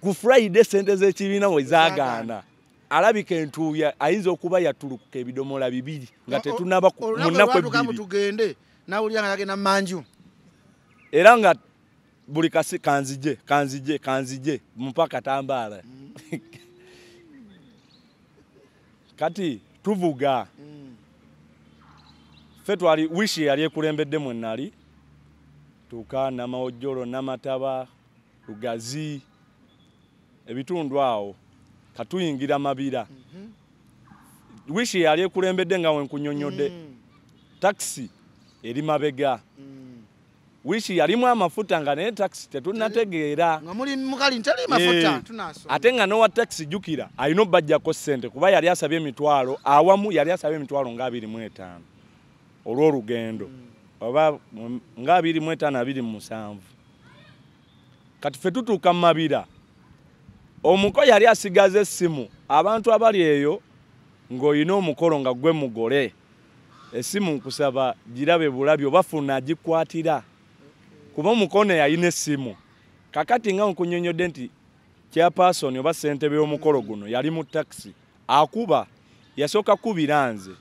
ku friday ssente z'ekibiina wezaagaana alabika entuuya ayinza okuba yatulukuka ebidomola bibiri nga tetunaba munaku ebbiritugende nawulira nga yagenda mumanju era nga buli kasi kanzije kanzije kanzije mupaka tambaala mm. kati tuvuga mm. fe twali wishi yali ekulembedde mwenali tuka namawojjolo namataba lugazi ebitundu awo katuyingira mabira mm-hmm. wishi yali ekulembedde nga wenkunyonyodde mm-hmm. taxi eri mabega mm. wishi yalimu amafuta nga naye taxi tetunategeera eh, ate nga nowa taxi jukira alina obbajjako sente kuba yali asabye emitwalo awamu yali asabye emitwalo nga 25 olwolugendo mm. oba nga 25 kati fe tutuuka mu mabira omuko yali asigaza essimu abantu abali eyo ng'olina omukolo nga gwe mugole essimu nkusaba girabe bulabi obafuna agikwatira kuba omukono yayina essimu kakati nga nkunyonyodde nti kyapasoni oba ssentebe y'omukolo guno yali mu takisi akuba yasooka kkubira nze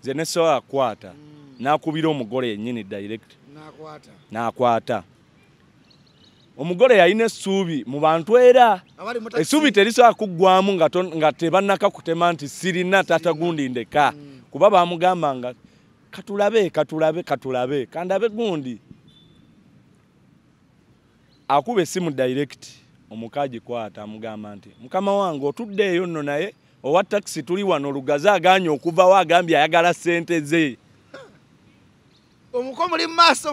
nze nesowa akwata n'akubira omugole yennyini direct n'akwata omugole yalina essuubi mu bantu era essuubi terisobakuggwamu nga tebannaka kutema nti sirina taata gundi ndeka mm. kuba bamugamba nga katulabe katulabe katulabe kandabe gundi akuba essimu direct omukagikwata amugamba nti mukama wange otuddeeyo nno naye owa takisi tuli wano olugazi aganye okuvawo agambye ayagala ssente ze omuko muli mu maaso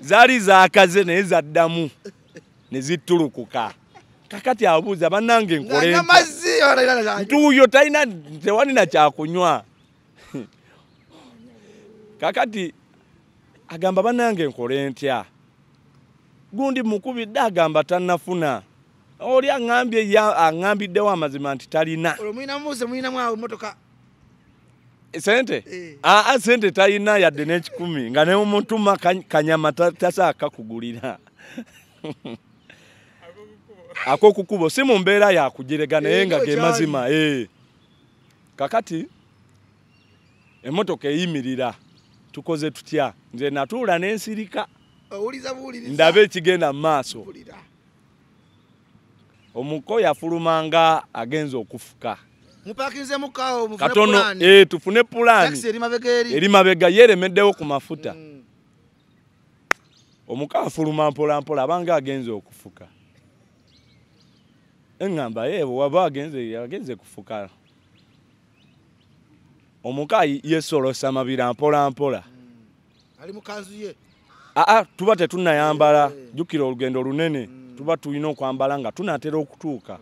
zaali zaakaze naye zaddamu nezitulukuka kakati abuuza bannange nkolentuuyo talina tewali nakyakunywa kakati agamba bannange nkole ntya gundi mukubidde agamba tannafuna oli aŋambye aŋambiddewo amazima nti talina sente aa sente talina yadde n'ekikumi nga nemutuma kanyama tasaakakugulira akokukubo si mu mbeera yakujirega naye nga gemazima e. kakati emmotoka eyimirira tukoze tutya nze natuula nensirika ndabe ekigenda mu maaso omuko yafulumanga agenza okufuka katono e, tufune pulaani erimabega yeeremeddewo ku mafuta mm. omuko afuluma mpolampola abanga agenza okufuka engamba yebo waba agenze agenze kufukala omuka yesolosa mabira mpola mpola hmm. ali mukanzu ye aa tuba tetunayambala jukira olugendo lunene hmm. tuba tulina okwambala nga tunatera okutuuka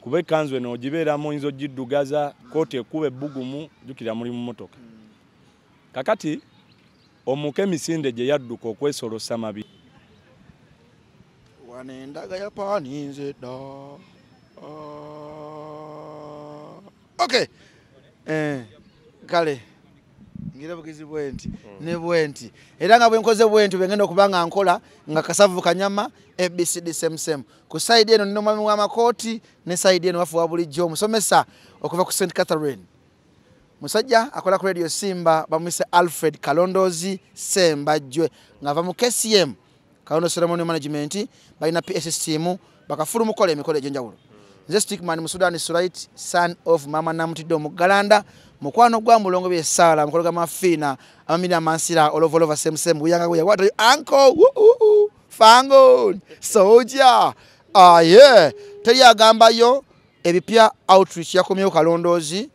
kuba ekanzu eno ogibeeramu oyinza ogiddugaza hmm. kooti ekuba ebbugumu jukira muli mu motoka kakati omuka emisinde gye yadduka okwesolosa mabira wano endaga yapaaninze dda ah. ok eh, kale ngira bugizi bwenti hmm. ne bwenti era nga bwenkoze bwenti bwengenda okuba nga nkola nga kasavu kanyama abcd semsem ku saidi eno nina omwami wamakooti ne saidi eno wafu wabulijjo omusomesa okuva ku st catharine musajja akola ku radio simba bamwise alfred kalondoozi sembajjwe ngaava mu kcm kaona ceremony management balina pss team bakafulumukola emikolo egyenjawulo nze stickman musudani surait son of mama namutidde mugalanda mukwano gwa mulongo bye sala mukole mukolo gamafiina amamira amansira olovolova semusemu buyanga bwe yawatayo anko fango soja ah aye teri yo ebipya outreach yakomyewo kalondozi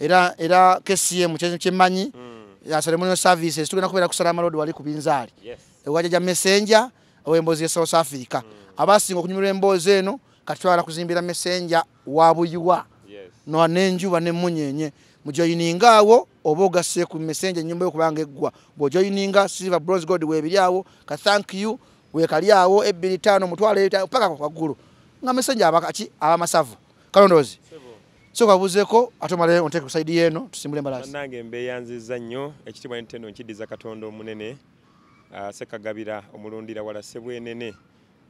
era era kcm kyemmanyi mm. ya ceremonial services tukena kubera kusala amaloodi wali kubinzali yes. ewajja messenger owembozi ye south africa mm. abasinga okunyumirwa emboozi eno katitwagala kuzimbira messenger wa buyiwa yes. nenjuba nemunyenye mujoyininga awo oba ogase ku messenger enyumba yo kubanga eggwa bwojoyininga silver bronze god weebiri awo ka thank you wekali awo ebbiri tano mutwalo paka waggulu nga messenger abakaki abamasavu kalondoozi sokabuzeko ate omale onteke ku saidi yeeno tusimbule embalasi nange mbeeyanziza nnyo ekitibwa nitendo nkiddiza katonda omunene aseka gabira omulundira wala sebwenene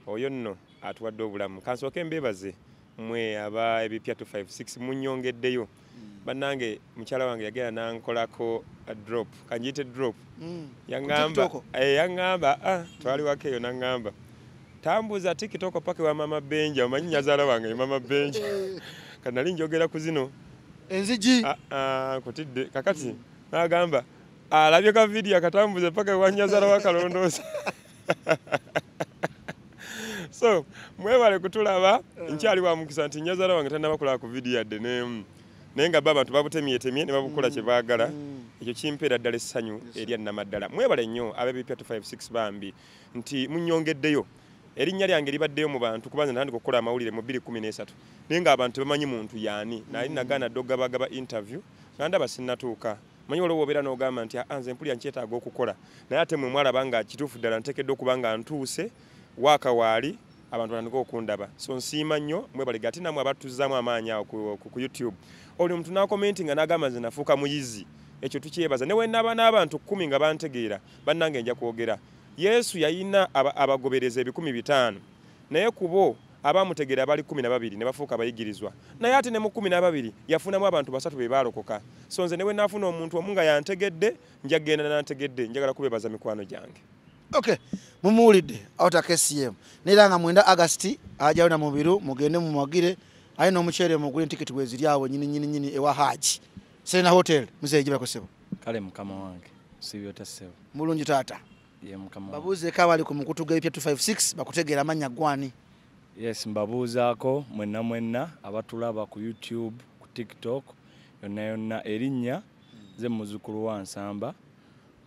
oyonno atuwadde obulamu kansoke mbebaze mwe aba ebipya 256 munyongeddeyo mm. bannange mukyala wange yagera nankolako drop kanjiite drop mm. yaŋŋamba eh, ah, twali wake eyo naŋŋamba tambuza tikitoko pake wa mama benja omanyi nyazaala wange mama benja kanali njogera ku zino enzigi ah, ah, kutidde kakati nagamba mm. alabye ah, ka vidiyo akatambuze paka ewanyazara wakalondoosa so mwebale kutulaba eh. nkyali wamukisa nti nyazara wange tanabakulaa ku vidiyo yadde mm. nemu naye nga baabantu babutemyetemye ne babukola kyebaagala mm. mm. ekyo kimpeera ddala essanyu erya nnamaddala mwebale nnyo ab'ebipya 256 bambi nti munyongeddeyo erinnya lyange libaddeyo mu bantu kubanga natandika okukola amawulire mu 213 naye ngaabantu bamanyi muntu yaani naali nagaana ddogabagaba intervyew nga ndaba sinnatuuka manyi olowo obeera n'ogamba nti anze ah, mpulira nkyetaaga okukola naye ate mwe mwalaba nga kituufu ddala nteekeddwa okuba nga ntuuse waaka waali abantu banandika okundaba so nsiima nnyo mwebalega ate namwe abatuzzaamu amaanyi awo ku youtube oli omuntu n'akomenti nga n'agamba nze nafuuka muyizi ekyo tukyebaza ne wenaaba n'abantu kkumi nga bantegeera bannange nja kwogera yesu yayina abagobereza ebikumi bitaano naye kubo abamutegera bali kumi na babiri ne bafuuka abayigirizwa naye ate ne mu kumi n'ababiri yafunamu abantu basatu be baalokoka so nze newe nafuna omuntu omu nga yantegedde njagenda nantegedde njagala kubebaza mikwano gyange ok mumuwulidde outa kcm naera nga mwenda agasti ajawona mu biru mugende mumwagire aye n'omucere mugule entiketi bweziri awo nyininyininyini ewa haji serena hotel muzeyi gibakosebo kale mukama wange sibyotasebo mulungi taata babuuzeeko abali ku mukutu g'ebipya 256 bakutegeera amannya gwani yes mbabuuzaako mwenna mwenna abatulaba ku youtube ku tiktok yonna yonna erinnya ze muzukulu wa nsamba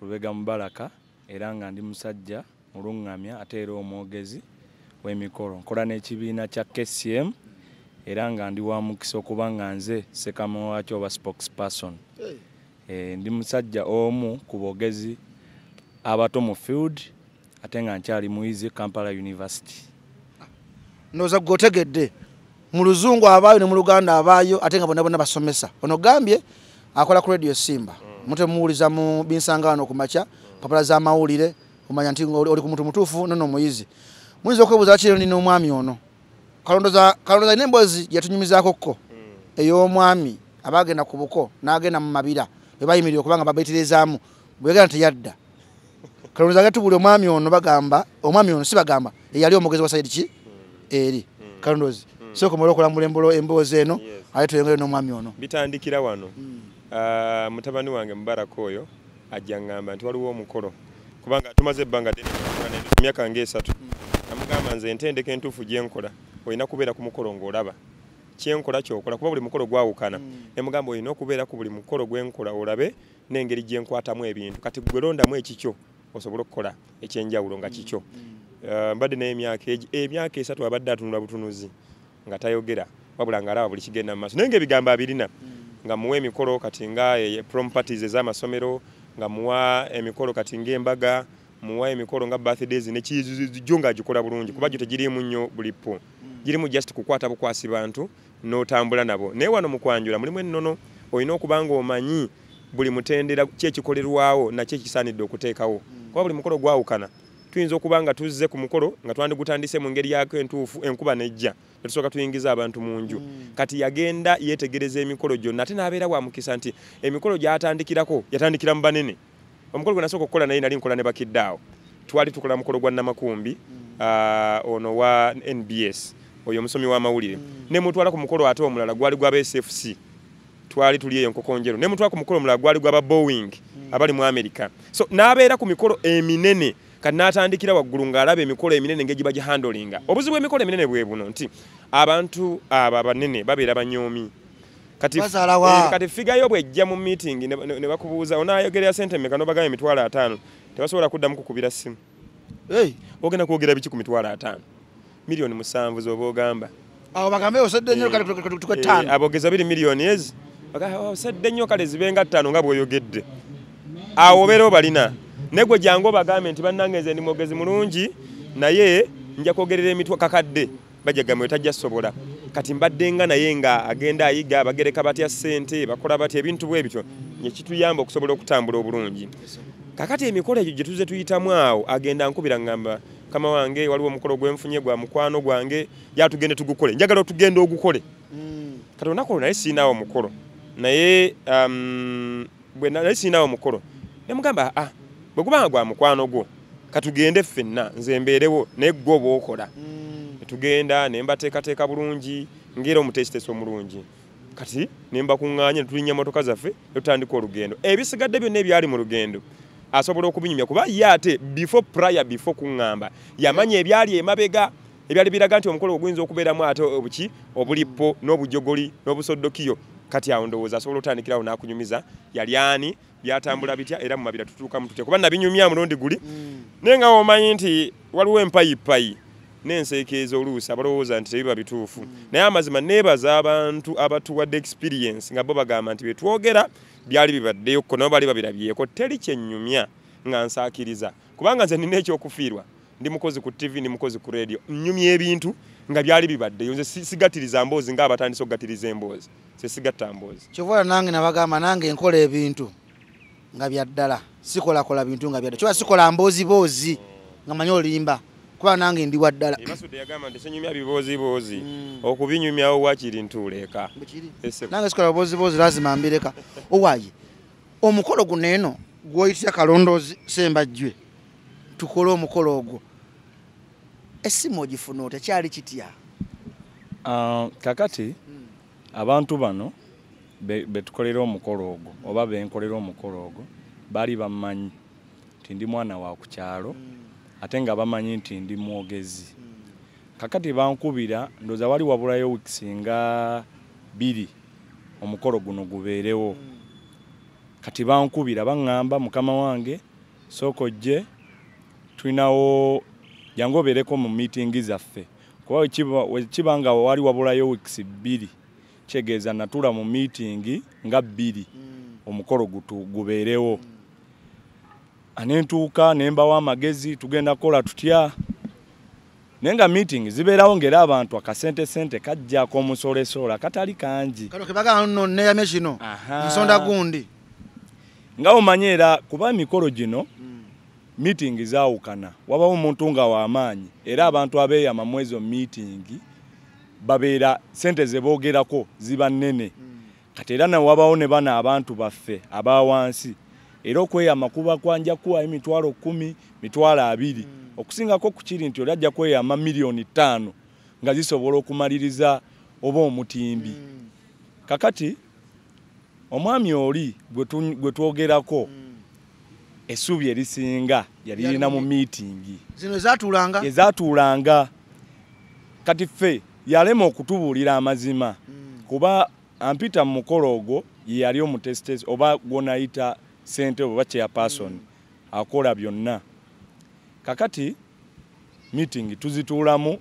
lubega mubalaka era nga ndi musajja muluŋŋamya ate era omwogezi w'emikolo nkola n'ekibiina kya kcm era nga ndi wa mukisa okuba nga nze sekamawaki oba spokes person e, eh, ndi musajja omu ku boogezi abato mu field ate nga nkyali muyizi kampala university ndoza gotegedde mu luzungu abayo ne mu luganda abayo atenga bonna bonna basomesa ono gambye akola ku radio simba mm. mute muuliza mu binsangano ku macha papala za maulire omanya nti oli ku mutu mutufu nono muyizi mwinza okwebuza kiro nino omwami ono kalondoza kalondoza nembozi yatunyumizako ko mm. eyo mwami abagenda kubuko nagenda mu mabira ebayimirira kubanga babaitirizamu bwegana te yadda kalondoza gatubule omwami ono bagamba omwami ono sibagamba eyali omugezi wa saidi ki eri hmm. kandozi hmm. soko mwe okulambula emboozi eno ate tuyongere n'omwami ono bitandikira wano hmm. ah, mutabani wange mubaraka oyo ajja ŋŋamba nti waliwo omukolo kubanga tumaze ebbanga emyaka ngaesatu namugamba nze entendeka entuufu gyenkola olina kubeera ku mukolo ng'olaba kyenkola kyokola kuba buli mukolo gwawukana nemugamba olina okubeera ku buli mukolo gwenkola olabe n'engeri gyenkwatamu ebintu kati gwe londamu ekikyo osobole okukola ekyenjawulo nga kikyo Eh, mbadde n'emyaka emyaka esatu abadde atunula butunuzi nga tayogera wabula ngaalaba buli kigenda mu maaso naye ngaebigambo abirina nga muwa emikolo kati nga eh, prompaties ez'amasomero nga muwa emikolo kati ngaembaga muwa emikolo nga birthdays nekijo ngaagikola bulungi kuba gyo tegirimu nnyo bulippo girimu just kukwata bukwasi bantu n'otambula nabo naye wano mukwanjula mulimu ennono olina okuba nga omanyi buli mutendera kyekikolerwawo nakyo ekisaanidde okuteekawo kuba buli mukolo gwawukana tuyinza okuba nga tuzze ku mukolo nga twandigutandise mu ngeri yako entuufu enkuba nejja netusooka tuyingiza abantu mu nju mm. kati yagenda yetegereza emikolo gyonna ate n'abeera wa mukisa nti emikolo gyatandikirako yatandikira mu banene omukolo gwe nasooka okukola naye nali nkola ne bakiddeawo twali tukola mukolo gwa namakumbi mm. uh, ono wa nbs oyo omusomi w'amawulire mm. ne mutwala ku mukolo ate omulala gwali gwa bsfc twali tuli eyo enkoko njeru ne mutwala ku mukolo omulala gwali gwa ba boeing mm. abali mu america so n'abeera ku mikolo eminene eh, kanatandikira waggulu ng'alaba emikolo eminene ngegiba gihandolinga obuzibu bw'emikolo eminene bwe buno nti abantu abo abanene babeera banyoomi kati eh, figayo bwejja mu meeting ne bakubuuza onaayogerera sente meka nobagaba emitwalo ataano tebasobola kuddamu kukubira simu ogenda kwogera biki ku mitwalo ataano miliyoni musanvu z'oba ogamba eh, eh, abogeza biri miliyoni ezi osedde nnyo kale zibenga ttaano nga bw'oyogedde awo obeerewo balina negwe jango bagambe nti bannange nze ndi mwogezi mulungi naye nja kwogerera emitwe kakadde bajagamwe tajjasobola kati mbaddenga naye nga agenda ayiga bagereka batya ssente bakola batya ebintu bwe bityo nekituyamba okusobola okutambula obulungi kakati emikolo egyo gye tuze tuyitamu awo agenda nkubira ngamba kama wange waliwo omukolo gwenfunye gwa mukwano gwange yatugende tugukole njagala otugenda ogukole mm. kati onaku olwo naye sinawo mukolo naye um, bwe naye sinawo mukolo nemugamba ah, bwe gubanga gwa mukwano gwo katugende ffenna nze mbeerewo naye gwe oba okola mm. netugenda ne mbateekateeka bulungi ngeera omuteesiteesa omulungi kati ne mbakuŋŋaanya netulinnya motoka zaffe netutandika olugendo ebisigadde byonna ebyali mu lugendo asobola okubinyumya kuba ye ate before prior before kuŋŋamba yamanya ebyali emabega ebyali biraga nti omukolo oguyinza okubeeramu ate obuki obulippo n'obujogoli n'obusoddokiyo kati awo ndowooza asobola otandikirawo n'akunyumiza yali ani byatambula bitya era mumabira tutuuka mututya kuba nabinyumya mulundi guli naye nga womanyi nti waliwo empayipayi nensekeeza oluusi abalowooza nti tebiba bituufu naye amazima neebaza abantu abatuwadde experience nga bo bagamba nti betwogera byali bibaddeyo kko nabo bali babirabyeko teri kyenyumya nga nsaakiriza kubanga nze nina ekyokufiirwa ndi mukozi ku tv ndi mukozi ku radio nnyumya ebintu nga byali bibaddeyo nze sigatiriza mboozi ngaabatandisa okugatiriza emboozi sesigatta mboozi kyovola nange nabagamba nange enkola ebintu nga byaddala sikolakola bintu nga byadda kyoba sikola mboozi boozi nga manyi oluyimba kuba nange ndi waddala okubinyumyawo wakiri ntuleka nange sikola boozibozi lazima mbireka owaye omukolo guneeno gwoyitira kalondoozi sembajjwe tukole omukolo ogwo essimu ogifuna otekyali kitya ah, kakati hmm. abantu bano betukolera omukolo ogwo oba benkolera omukolo ogwo bali bamanyi nti ndi mwana wa kukyalo hmm. ate nga bamanyi nti ndi mwogezi hmm. kakati bankubira ndooza wali wabulayo wikisi nga biri omukolo guno gubeerewo hmm. kati bankubira baŋŋamba mukama wange sooka ojje tulinawo jangu obeereko mu miitingi zaffe kuba wekiba nga wali wabulayo wikisi bbiri kyegeeza natula mu miitingi nga bbiri mm. omukolo guberewo anentuuka nembawo amagezi tugenda kukola tutya naye nga miitingi zibeerawo ngeri abantu akasente sente kajjako omusolesola katali kangi kebaganeyame kino nsonda gundi nga omanyi era kuba emikolo gino miitingi mm. zaawukana wabawo omuntu nga wamaanyi era abantu abeeyama mwezi omu miitingi babeera sente ze boogerako ziba nnene kati era nawe wabaawo ne bana abantu baffe aba wansi era okweyama kuba kwanja kuwayo mitwalo kumi mitwalo abiri hmm. okusingako ku kiri nti oli ajja kweyama miliyoni ttaano nga zisobola okumaliriza oba omutimbi hmm. kakati omwami oli gwe twogerako hmm. essuubi erisinga yali lirina mu miitingi ezatuulanga kati ffe yalema okutubuulira amazima mm. kuba ampita mu mukolo ogwo yeyali omutesitesi oba gwonayita sente oba chairperson mm. akola byonna kakati meeting tuzituulamu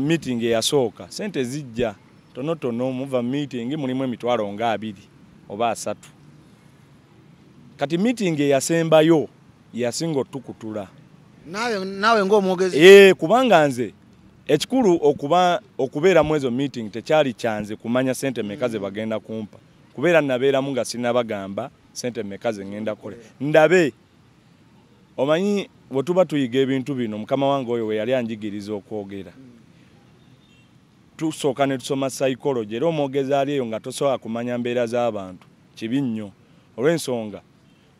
meeting eyasooka sente zijja tonotono muva meeting mulimu emitwalo nga abiri oba asatu kati meeting eyasembayo yasinga otukutula nawe, nawe ngaomwogezi e, eh, kubanga nze ekikulu okuba okubeera mwezo meeting tekyali kyanze kumanya sente meka ze bagenda kumpa kubeera nabeeramu nga sinabagamba sente meka ze ngenda kole ndabe omanyi wetuba tuyiga ebintu bino mukama wange oyo we yali anjigiriza okwogera tusooka ne tusoma psycology era omwogezi ali eyo nga tosobola kumanya mbeera z'abantu kibi nnyo olw'ensonga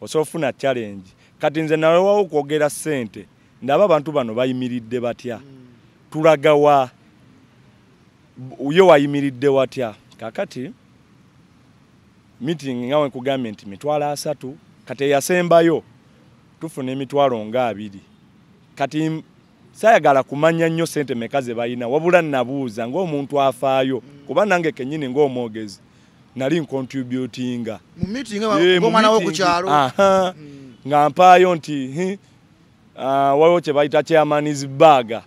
osobola ofuna challenge kati nze nalwewawo okwogera sente ndaba abantu bano bayimiridde batya mm. tulagawa yo wayimiridde watya kakati meeting nga wekugambye nti mitwalo asatu kati eyasembayo tufuna emitwalo nga abiri kati sayagala kumanya nnyo sente meka ze balina wabula nabuuza ngaomuntu afaayo kuba nange kenyini ngaomwogezi nali nkontributinga mm. nga mpaayo nti ah, wawo kye bayita chairman's burger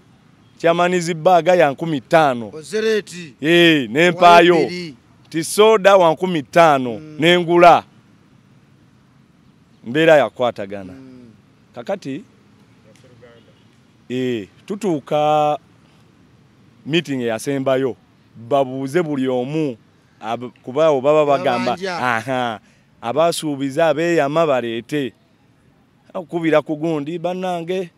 kyamaniza bbaaga ya nkumi ttaano eh, nempaayo tisooda wa nkumi ttaano mm. nengula mbeera yakwatagana mm. kakati eh, tutuuka meeting eyasembayo babuuze buli omu kubaawo baba bagamba abasuubiza abeeyama baleete okubira kugundi bannange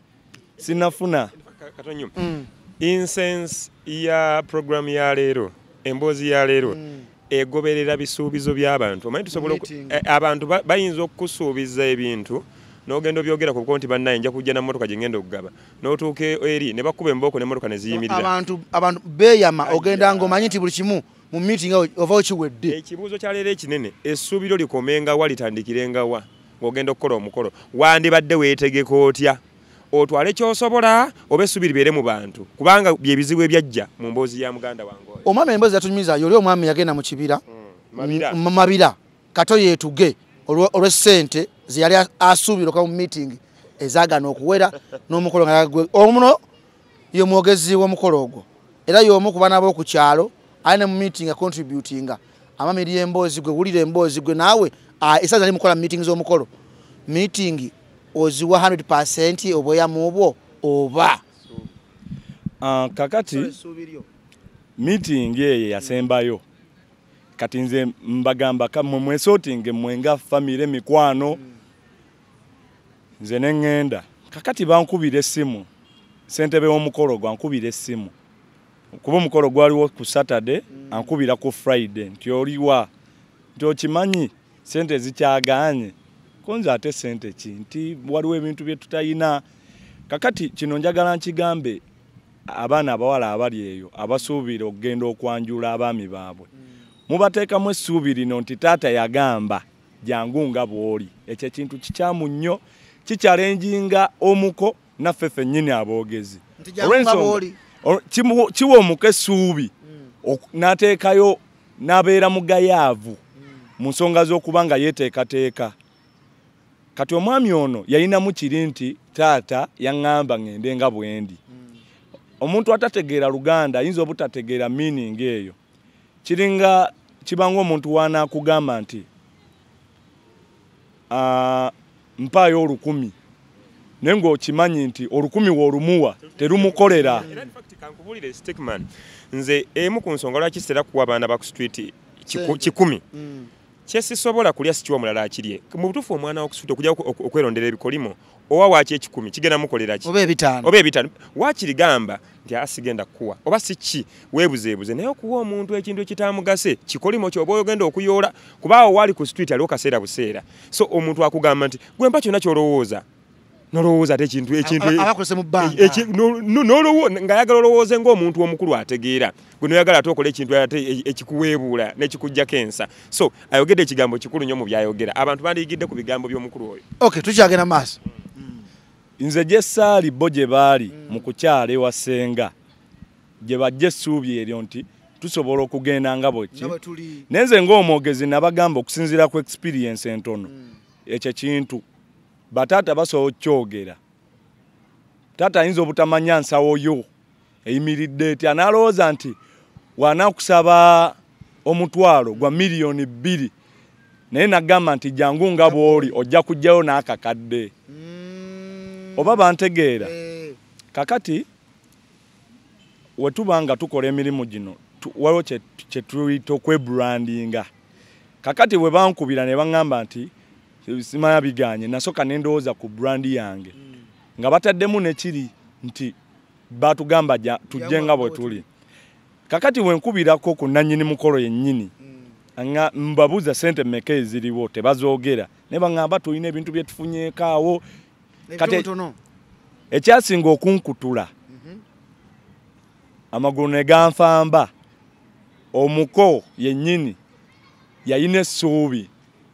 sinafuna katonyo mm. incense ya program ya leero emboozi ya leero mm. egoberera bisuubizo by'abantu omanyi tusobola eh, abantu bayinza okukusuubiza ebintu nogenda obyogera kubuko nti bannaye nja kujja namotoka gyengenda okugaba notuuka e-, eri ne bakuba emboko nemotoka neziyimiriraabantu beyama ogenda ngaomanyi nti buli kimu mu miting ova okiwedde ekibuuzo kyaleero ekinene essuubiro likomengawa litandikirengawa ngaogenda okukola omukolo wandibadde weetegeka otya otwale kyosobola oba essubi libeere mu bantu kubanga byebizibu ebyajja mu mboozi ya muganda wange omwami emboozi yatunyumiza yoli omwami yagenda mu kibira hmm, mabira kato yeetuge olwessente zeyali asuubira okaa mu meetingi ezaagana okuwera n'omukolo nga omuno ye mwogezi w'omukolo ogwo era y'omu ku baana b'oku kyalo ali ne mu meeting contributinga amami ly'emboozi gwe wulira emboozi gwe naawe esaza ali mukola mu meeting z'omukolo meeting oziwa 100% obweyamu obwo oba uh, kakati meeting yeye yasembayo kati nze mbagamba kamwe mwesotinge mwenga famire mikwano nze neŋŋenda kakati bankubira essimu ssentebe w'omukolo gwe ankubira essimu kuba omukolo gwaliwo ku saturday mm. ankubira ku friday nti oliwa nti okimanyi sente zikyaganye nkonze ate sente ki nti waliwo ebintu bye tutayina kakati kino njagala nkigambe abaana abawala abali eyo abasuubira okugenda okwanjula abaami baabwe mm. mubateekamu essuubi lino nti taata yagamba jangu nga bw'oli ekyo ekintu kikyamu nnyo kikyalenjinga omuko naffe ffennyini aboogezi kiwa omuko essuubi mm. n'ateekayo n'abeera mugayaavu mm. mu nsonga z'okuba nga yeteekateeka kati omwami ono yalinamu kiri nti taata yaŋŋamba ŋŋende nga bwendi hmm. omuntu atategeera luganda ayinza obutategeera miininga eyo kiringa kibanga omuntu waanaakugamba nti mpaayo olukumi naye ngaokimanyi nti olukumi weolumuwa terumukolera nze emu ku nsonga lwakiseera kuwa baana bakustriti kikumi hmm. kyesisobola kulya si kiwa mulala akirye mu butufu omwana okuja okwerondera ebikolimo owa waki ekikumi kigenda mukolerak oba ebitaano waakiri gamba nti asigenda kukuwa oba si ki weebuzeebuze naye okuwa omuntu ekintu ekitamugase kikolimo kyoba ogenda okuyoola kubaawo waali ku street aliwo kaseera buseera so omuntu akugamba nti gwe mpa kyona kyolowooza nolowooza ate ekintu ekintunoolowoongaayagala e-, olowooze ngaomuntu omukulu ategeera gwe noyagala ate okola ekintu ate e-, ekikuweebuula n'ekikujjako ensa so ayogedde ekigambo kikulu nnyo mu byayogera abantu bandiyigidde ku bigambo by'omukulu oyo oky tukyagenda maaso nze gye saali bo gye baali mu kukyala ewa ssenga gye bajja essuubi eryo nti tusobola okugenda nga bweki naye nze ngaomwogezi nabagamba okusinziira ku experiensi entono mm. ekyo kintu bataata basobola okyogera taata ayinza obutamanya nsawo yo eyimiridde etya n'alowooza nti wanakusaba omutwalo gwa miliyoni bbiri naye nagamba nti jangu nga bwoli ojja kujjayo n'akakadde mm. oba bantegeera eh. kakati wetuba nga tukola emirimu gino waliwo kyetuyita okwebrandinga kakati webankubira ne bagamba nti simanya biganye nasoka nendooza ku brandi yange mm. nga bataddemu nekiri nti batugamba ja, tujenga bwe tuli kakati wenkubirako ku nannyini mukolo yennyini mm. nga mbabuza sente meka eziriwo tebazoogera ne bangamba tulina ebintu byetufunyeeko awo ekyasinga okunkutula mm-hmm. amagulu neganfamba omuko yennyini yayina essuubi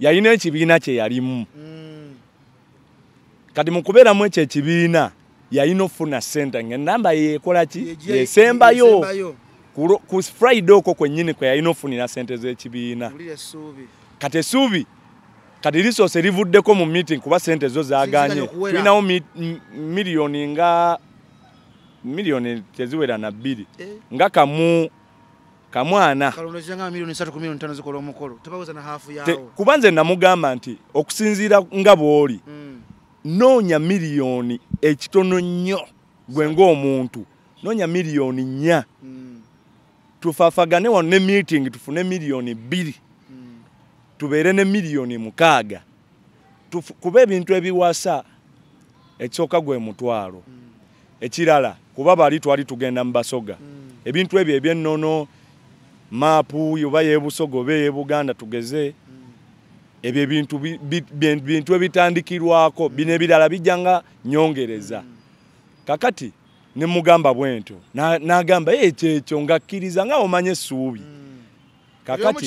yalina ekibiina kyeyalimu mm. kati mukubeeramu ekyo ekibiina yalina ofuna sente ngaenamba yekolaki yesembayo ku friday okwo kwenyini kweyalina ofunira sente zekibiina kati esuubi kati lisoose livuddeko mu meeting kuba sente zo zaganye tulinawo miliyoni nga miliyoni teziwera na bbiri eh. nga kamu kamwana kubanze namugamba nti okusinziira nga bw'oli hmm. noonya miliyoni ekitono nnyo gwenga omuntu noonya miliyoni nnya hmm. tufafagane wano ne meeting tufune miliyoni bbiri hmm. tubeere ne miliyoni mukaaga kuba ebintu ebiwasa ekisooka gwe mutwalo ekirala kuba bali twali tugenda mu basoga ebintu ebyo ebyennono mapu yoba yebusogobe yebuganda tugeze ebyo ebintu bintu ebitandikirwako bino ebirala bijjanga nyongereza kakati nemugamba bwento nagamba na eh, ekyekyo ngakkiriza nga omanye essuubi mm. kakati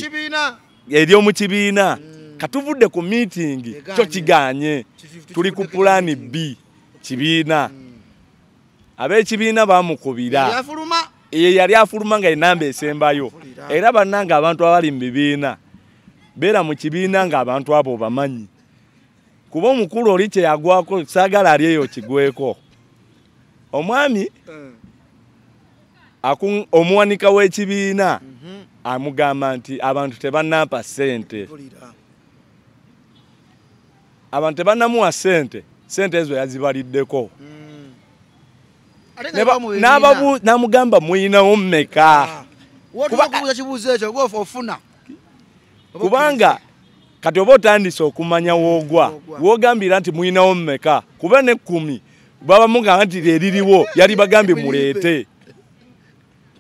eryomukibiina mm. katuvudde ku miitingi kyo kiganye tuli ku pulaani b kibiina mm. ab'ekibiina bamukubira yeyali afuluma nga enamba esembayo era bannanga abantu abali mu bibiina beera mu kibiina ngaabantu abo bamanyi kuba omukulu oli kyeyagwako saagala ali eyo kigweko omwami eh. omuwanika w'ekibiina mhm. amugamba nti abantu tebannampa sente abantu tebannamuwa sente sente ezo yazibaliddeko mm. n'amugamba mwinawo mumeka ah, kubanga kati oba otandise okumanya woogwa wogambira nti mwinawo mumeka kuba nekumi babamugamba nti leeririwo yali bagambye muleete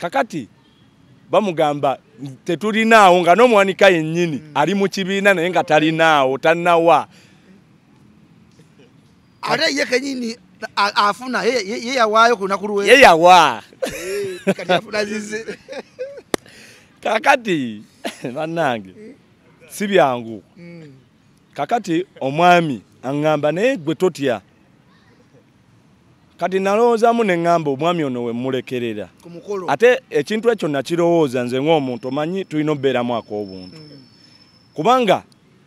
kakati bamugamba tetulinaawo nga n'omuwanika yennyini hmm. ali mu kibiina naye nga talinaawo tannawa ate ye kenyini afuna ye yawaayo ku lunaku lwe ye yawa kakati bannange si byangu hmm. kakati omwami aŋŋamba naye gwe totya kati nalowoozaamu ne ŋŋamba omwami ono wemmulekerera ate ekintu ekyo nakirowooza nze ng'omuntu omanyi tulina obeeramu ak'obuntu hmm. kubanga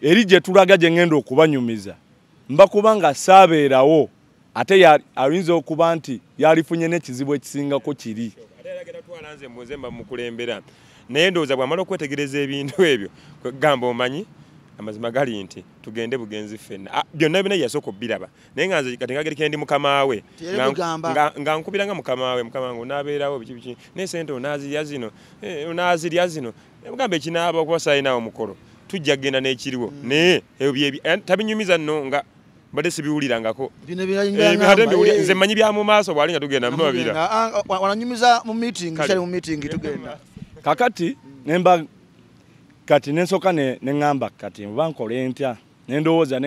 eri gye tulaga gye ŋŋenda okubanyumiza mbakuba nga saabeerawo ate ayinza okuba nti yalifunye n'ekizibu ekisingako kiri naye ndowooza bwamala okwetegereza ebintu ebyo gamba omanyi amazima gali nti tugende bugenzi fenna ah, byonna byona yasooka obbiraba naye nga nze kati ngagerekera ndi mukama we nga nkubira nga mukama we mukama wange onaabeerawo biki biki naye sente onaazirya zino eh, onaazirya zino gamba ekinaaba okubasaayinawo mukolo tujja kgenda n'ekiriwo mm. naye ebyo eh, tabinyumiza nno nga mbadde sibiwulirangako ebihate eh, mbiwulira eh. nze mmanyi bya mu maaso bwali nga tugenda mubabira ah, ah, wananyumiza mu meeting kali mu meeting tugenda kakati nemba kati nensoka ne ngamba kati mba nkole ntya nendowooza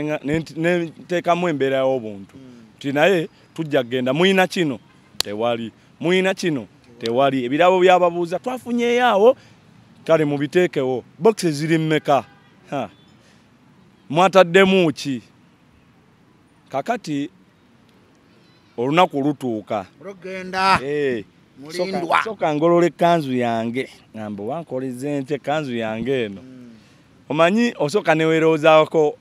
nenteekamu embeera y'obuntu hmm. nti naye tujja kgenda muyina kino tewali muyina kino tewali ebirabo byababuuza twafunyeyoawo kale mubiteekewo bokisi ziri mmeka mwataddemu ki kakati olunaku olutuuka olugenda eh, mulindwa soka ngolole kanzu yange ngambo wankoleze nte kanzu yange eno hmm. omanyi osoka newerozaako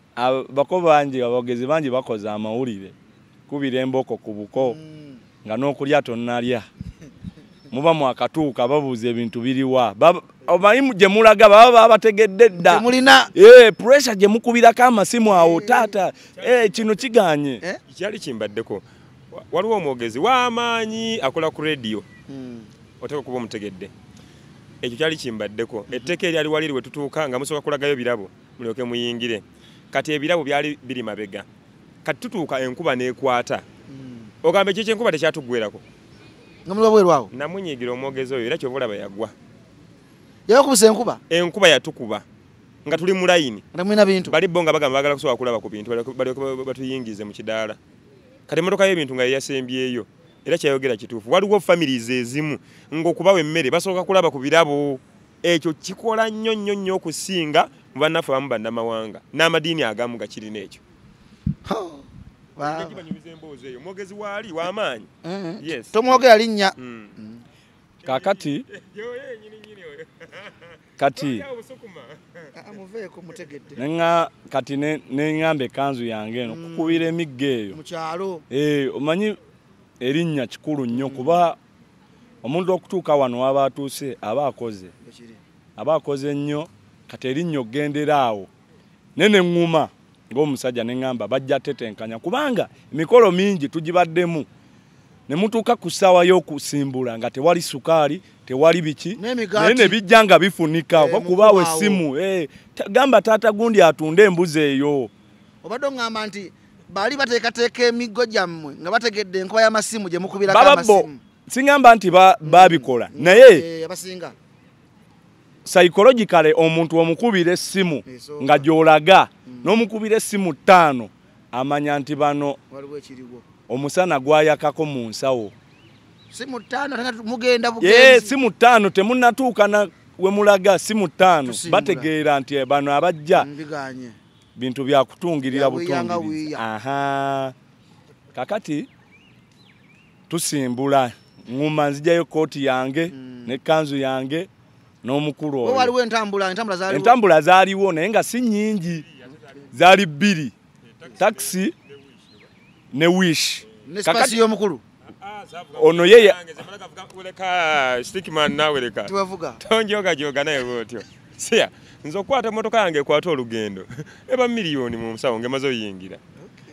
bako bangi abagezi bangi bakoze amawulire kubira emboko ku buko hmm. nga n'okulya tonnalya muba mwakatuuka babuuza ebintu biriwa omanyimu gyemulaga baba babategedde dda eh, puresa gyemukubirako amasimu awo eh. taata eh, kino kiganye kyali kimbaddeko waliwo omwogezi wamaanyi akola ku rediyo hmm. oteka kuba omutegedde ekyo kyali kimbaddeko mhm. etteeka eryali waliri wetutuuka nga musooka kulagayo birabo mulyoke muyingire kati ebirabo byali biri mabega kati tutuuka enkuba nekwata hmm. ogamba ekyo kyenkuba tekyatuggwerako nga mulabwerwawo namunyigira omwogezi oyo era kyobulaba yagwa yabakubisa enkuba enkuba yatukuba nga tuli mulayini atamuina bintu balibo nga bagamba bagala kusoba kulaba ku bintu batuyingize mu kidaala kati emmotoka y'ebintu nga yeyasembyeyo era kyayogera kituufu waliwo famiries ezimu ngaokubawo emmere basooka kulaba ku birabo ekyo kikola nnyo nnyo nnyo okusinga mu bannaffe bamu bannamawanga n'amadiini agamu gakirina ekyo omwogezi waali wamaanyi mm-hmm. tomwogera linnya mm. mm. kakati kati nenga kati neŋŋamba ekanzu yange eno mm. kukubira emigga eyo eh, omanyi erinnya kikulu nnyo kuba omuntu okutuuka wano waba atuuse aba akoze aba akoze ennyo kati erinnya ogenderaawo nene ŋŋuma ng'omusajja ne ŋŋamba bajja tetenkanya kubanga emikolo mingi tugibaddemu ne mutuuka ku ssaawa y'okusimbula nga tewali sukaali tewali biki naye ne bijja nga bifunika eh, oba kubaawo essimu eh, gamba taata gundi atunde embuzi eyo obadde oŋŋamba nti baali bateekateeka emiggo gyammwe nga bategedde enkoba y'amasimu gye mukubirabbo siŋŋamba nti babikola mm. naye eh, abasinga psychologically omuntu omukubira simu nga gyolaga mm. n'omukubira simu ttaano amanya nti bano omusana gwayakako mu nsawo simu ttaano temunatuukana wemulaga simu ttaano bategeera nti e, bano abajja bintu byakutungirira butungiriza kakati tusimbula nguma nzijayo kooti yange mm. ne kanzu yange n'omukulu entambula zaaliwo naye nga si nyingi zaali bbiri takisi ne wish kakatiyomukulu ono yeyonjogajoga naye bwotyo nze okukwata emotoka yange ekwata olugendo eba miliyoni mu musawo ngemaze oyingira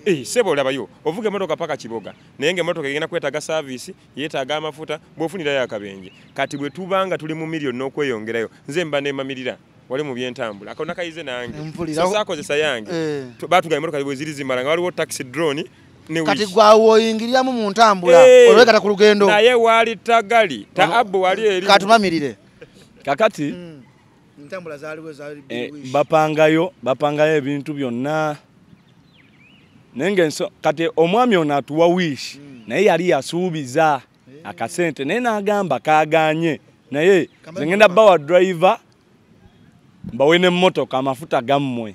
Eh sebo laba yo ovuge motoka paka kiboga nenge motoka yina kwetaga service yetaga amafuta bofunira ya kabenje kati bwe tubanga tuli mu milioni nokwe yongerayo nze mba ne mamirira wale mu byentambula akona kaize nange sasa ako zesa yange e. Eh. batu gaimoto kali bwezili zimaranga wali wo taxi drone ne kati gwawo ingiria mu muntambula e. olweka ta kulugendo na ye wali tagali taabu wali eri kati mamirire kakati mm. ntambula zali bwezali eh, e, bapangayo bapangayo ebintu byonna nenge nso kati omwami ono atuwa wish mm. naye yali yasuubiza hey. akasente naye n'agamba kaganye naye zengenda bawa driver mbawe ne motoka amafuta gammwe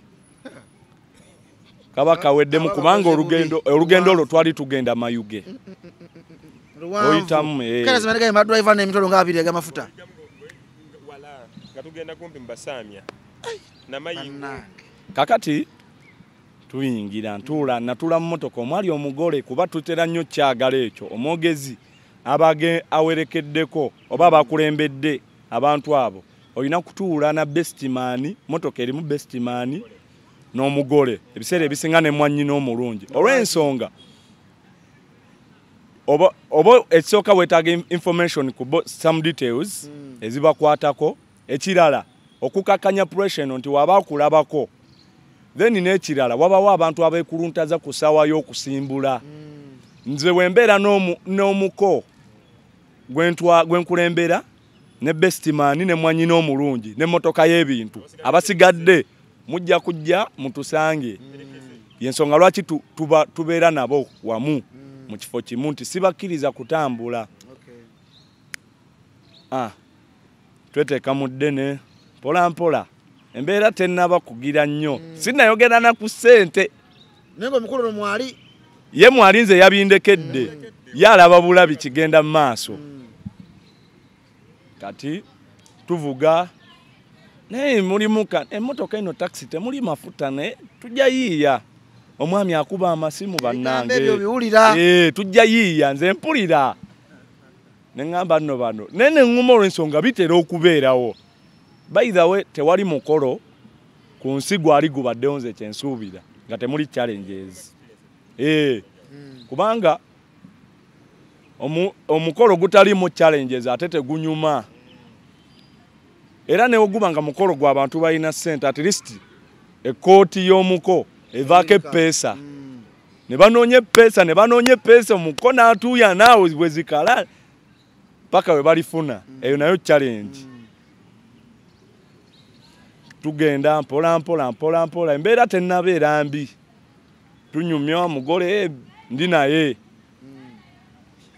kaba kaweddemu kubanga olugendo olugendo olwo twali tugenda mayuge mm, mm, mm, oyitamu eh. amafuta nga tugenda kumpi mu basamya namayingo kakati tuyingira ntuula natuula mu motoka omwali omugole kuba tutera nnyo kyagala ekyo omwogezi abage awerekeddeko oba abakulembedde abantu abo olina kutuula na bestimaani motoka erimu bestimaani n'omugole ebiseera ebisinga ne mwannyina omulungi olw'ensonga oba ekisooka wetaaga information ku some details hmm. ezibakwatako ekirala okukakanya pressure nti waba akulabako then n'ekirala wabawo abantu abekuluntaza ku ssaawa y'okusimbula nze wembeera n'omuko gwe nkulembera ne bestimaani ne mwanyina omulungi n'emmotoka y'ebintu abasigadde mujja kujja mutusange yensonga lwaki tubeera nabo wamu mu kifo kimu nti sibakkiriza kutambula ah, tweteeka mu ddene mpola mpola embeera tenaba kugira nnyo sinayogera naku ssente ye mwali nze yabindekedde mm. yalaba bulabi kigenda mu maaso mm. kati tuvuga naye mulimuka emmotoka eno takisi temuli mafuta naye tujja yiiya omwami akuba amasimu bannange eh, tujja yiiya nze mpulira neŋŋamba nno bano naye neŋŋuma olw'ensonga bitera okubeerawo bayithawe tewali mukolo ku nsi gwali gubaddewo nze kyensuubira nga temuli challenges ee eh, hmm. kubanga omukolo gutalimu challenges ate tegunyuma era newoguba nga mukolo gwabantu balina sente at least ekooti y'omuko evaako epeesa hmm. ne banoonya epeesa ne banoonya epeesa omuko n'atuuya naawe bwezikala paka we balifuna hmm. eyo nayo challenge tugenda mpola mpola mpola mpola embeera tenabeera mbi tunyumya omugole ndi naye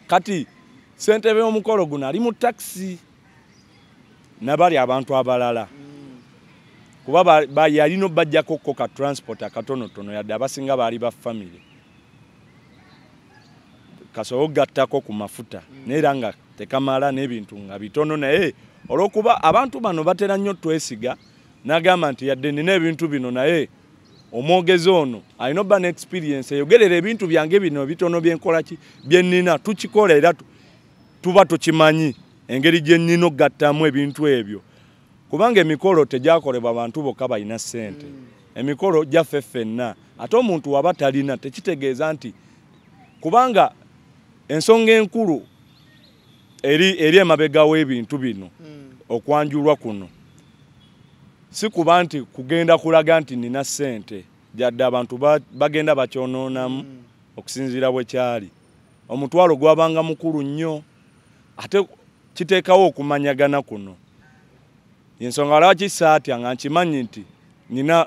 kati sentebe omukolo guno ali mu takisi nabali abantu abalala kuba yalina bajjako koka transport akatonotono yadde abasinga baali bafamiry kasobe ogattako ku mafuta naera nga tekamala n'ebintu nga bitono naye olwokuba abantu bano batera nnyo twesiga n'agamba nti yadde nina ebintu bino naye omwogezi ono alina oba ne experience eyogerera ebintu byange bino ebitono byenkola ki byenina tukikola era tuba tukimanyi engeri gyenina ogattamu ebintu ebyo kubanga emikolo tegyakolebwa bantu bokka balina ssente hmm. emikolo gyaffe ffenna ate omuntu waba talina tekitegeeza nti kubanga ensonga enkulu eri emabegawo ebintu bino hmm. okwanjulwa kuno si kuba nti kugenda kulaga nti nina ssente jadde abantu bagenda bakyonoonamu mm. okusinziira bwe kyali omutwalo gwabanga mukulu nnyo ate kiteekawo okumanyagana kuno yensonga lwaki saatya nga nkimanyi nti nina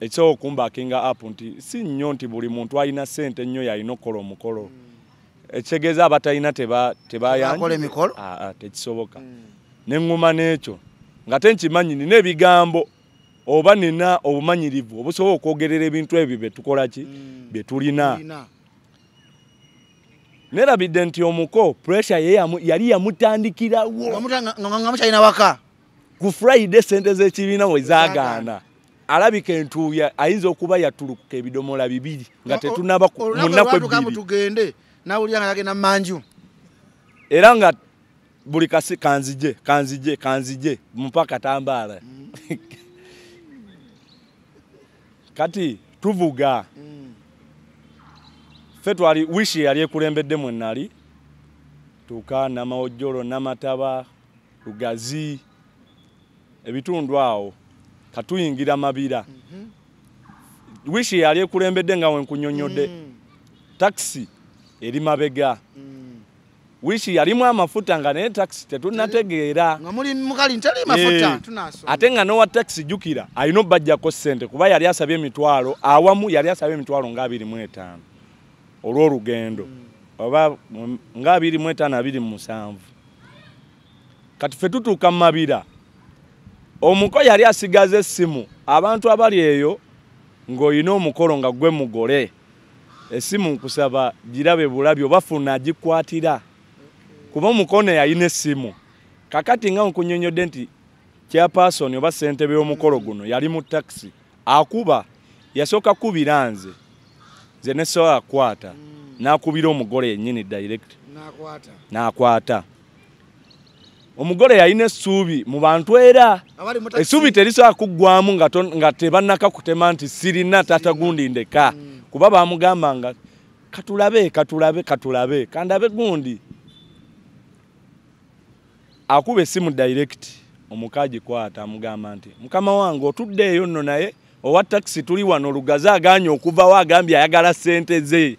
ekisobola okumbaakinga apu nti si nnyo nti buli muntu alina ssente nnyo yalina okukola omukolo mm. ekitegeeza abatalina tebayanjtekisoboka mm. neŋŋuma n'ekyo nga tenkimanyi nina ebigambo oba nina obumanyirivu obusobola okwogerera ebintu ebyo byetukola ki mm. byetulina nerabidde nti omuko puresa yeyali yamutandikirawoamukyalinawaka ku friday sente z'ekibiina wezagaana alabika entuuya ayinza okuba yatulukuka ebidomola bibiri nga tetunaba munaku ebiri era nga buli kasi kanzije kanzije kanzije mpaka tambala kati tuvuga mm. ffe twali wishi yali ekulembedde mwenali tuka namawojjolo namataba lugazi ebitundu awo katuyingira mabira mm-hmm. wishi yali ekulembedde nga wenkunyonyodde mm. takisi eri mabega mm. wishi yalimu amafuta nga naye taxi tetunategeera eh, ate nga nowa taxi jukira alina obbajjako sente kuba yali asabye emitwalo awamu yali asabye emitwalo nga abiri mu etaano olw'olugendo hmm. oba nga abiri mu etaano abiri mu musanvu kati fe tutuuka mu mabira omuko yali asigaza essimu abantu abali eyo ng'olina omukolo nga gwe mugole essimu nkusaba girabe bulabi obafuna agikwatira kuba omukono yayina essimu kakati nga nkunyonyodde nti chairpersoni oba ssentebe y'omukolo guno yali mu takisi akuba yasooka kubira nze nze nesobola akwata n'akubira omugole yennyini direct n'akwata omugole yayina essuubi mu bantu era essuubi terisobola kuggwamu nga tebannaka kutema nti sirina taata gundi ndeka mm. kuba baamugambanga katulabe katulabe katulabe kandabe gundi akuba essimu direct omukaji kwata amugamba nti mukama wange otuddeeyo nno naye owa takisi tuli wano lugazi aganye okuvawo agambye ayagala ssente ze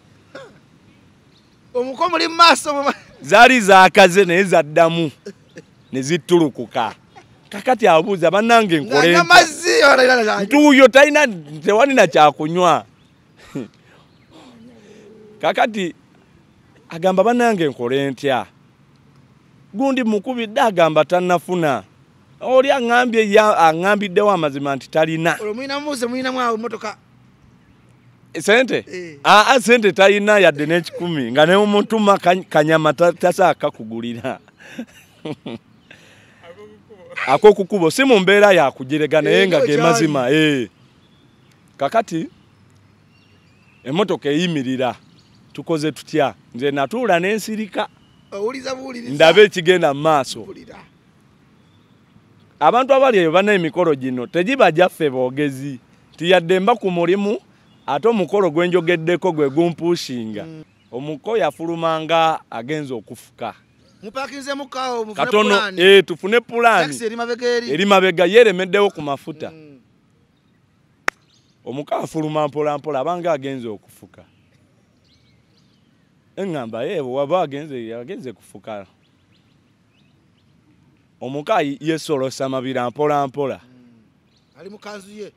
omuko muli mumaaso zaali zaakaze naye zaddamu ne zittulukuka kakati abuuza bannange nkolentuuyo talina tewalina kyakunywa kakati agamba bannange nkole ntya gundi mukubidde agamba tannafuna oli aŋambye aŋambiddewo amazima nti talina e, sente e. aa ah, ah, sente talina yadde n'ekikumi nga neomutuma kanyama tasakakugulira akokukubo si mu mbeera yakujerega e, naye nga gemazima kakati emmotoka eyimirira tukoze tutya nze natuula n'ensirika owuliza buwuliriza ndabe ekigenda mu maaso abantu abali eyo bana emikolo gino tegiba gyaffe boogezi tiyadde mba ku mulimu ate omukolo gwe njogeddeko gwe gumpuushinga mm. omuko yafulumanga agenza okufuka katono eh, tufune pulaani erimabega yeeremeddewo ku mafuta mm. omuko afuluma mpolampola abanga agenza okufuka engamba yebo waba agenze agenze kufukala omuka yesolosa mabira mpola mpola hmm. ali mukanzu ye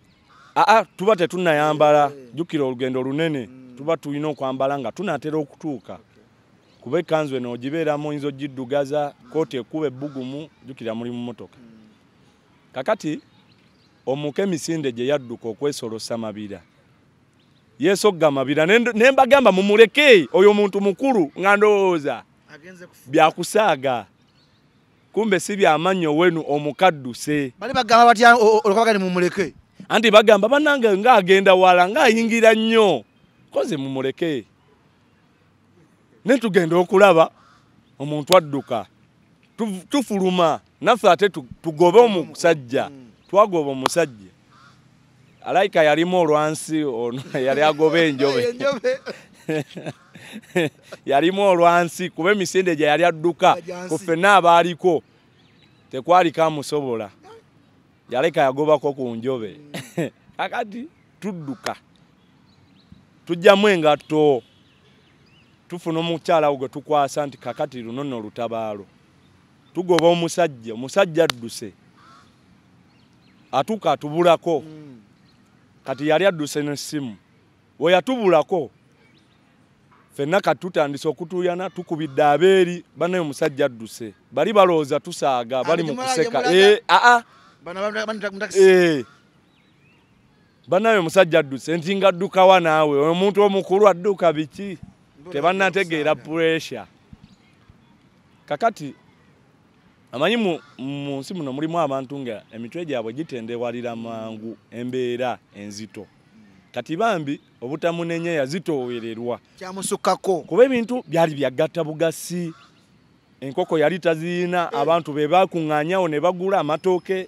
aa tuba tetunayambala jukira olugendo lunene hmm. tuba tulina okwambala nga tunatera okutuuka kuba ekanzu eno ogibeeramu oyinza ogiddugaza kooti ekuba ebbugumu jukira muli mu motoka hmm. kakati omuka emisinde gye yadduka okwesolosa mabira yesu gamabira nembagamba mumuleke oyo muntu mukulu nga ndowooza byakusaaga kumbe si byamanya owenu omukadduse ah, anti bagamba bananga ngaagenda wala ngaayingira nnyo koze mumuleke netugenda okulaba omuntu adduka tufuluma naffe ate tugobe omusajja mm. twagoba omusajja alaika yalimu olwansi ono yali agoba enjobe yalimu olwansi kuba emisinde gye yali adduka ku fenna abaaliko tekwalika musobola yalaika yagobako ku njobe hmm. akati tudduka tujjamu engatto tufuna omukyala gwe tukwasa nti kakati lunono olutabaalo tugoba omusajja omusajja adduse atuka atubulako mm. kati yali adduse nesimu weyatubulako fenna kati tutandise okutuyana tukubidde abeeri banayo omusajja adduse bali balowooza tusaaga bali mukuseka eh, ah, ah. banayo eh. omusajja adduse nti nga addukawa naawe omuntu omukulu adduka biki tebanategeera puresya kakati amanyi mu nsi muno mulimu abantu nga emitwe gyabwe gitendewalira mangu embeera enzito kati bambi obutamunenya yazitowererwa kyamusukako kuba ebintu byali byagatta bugasi enkoko yali taziina eh. abantu bebakuŋŋanyawo ne bagula amatooke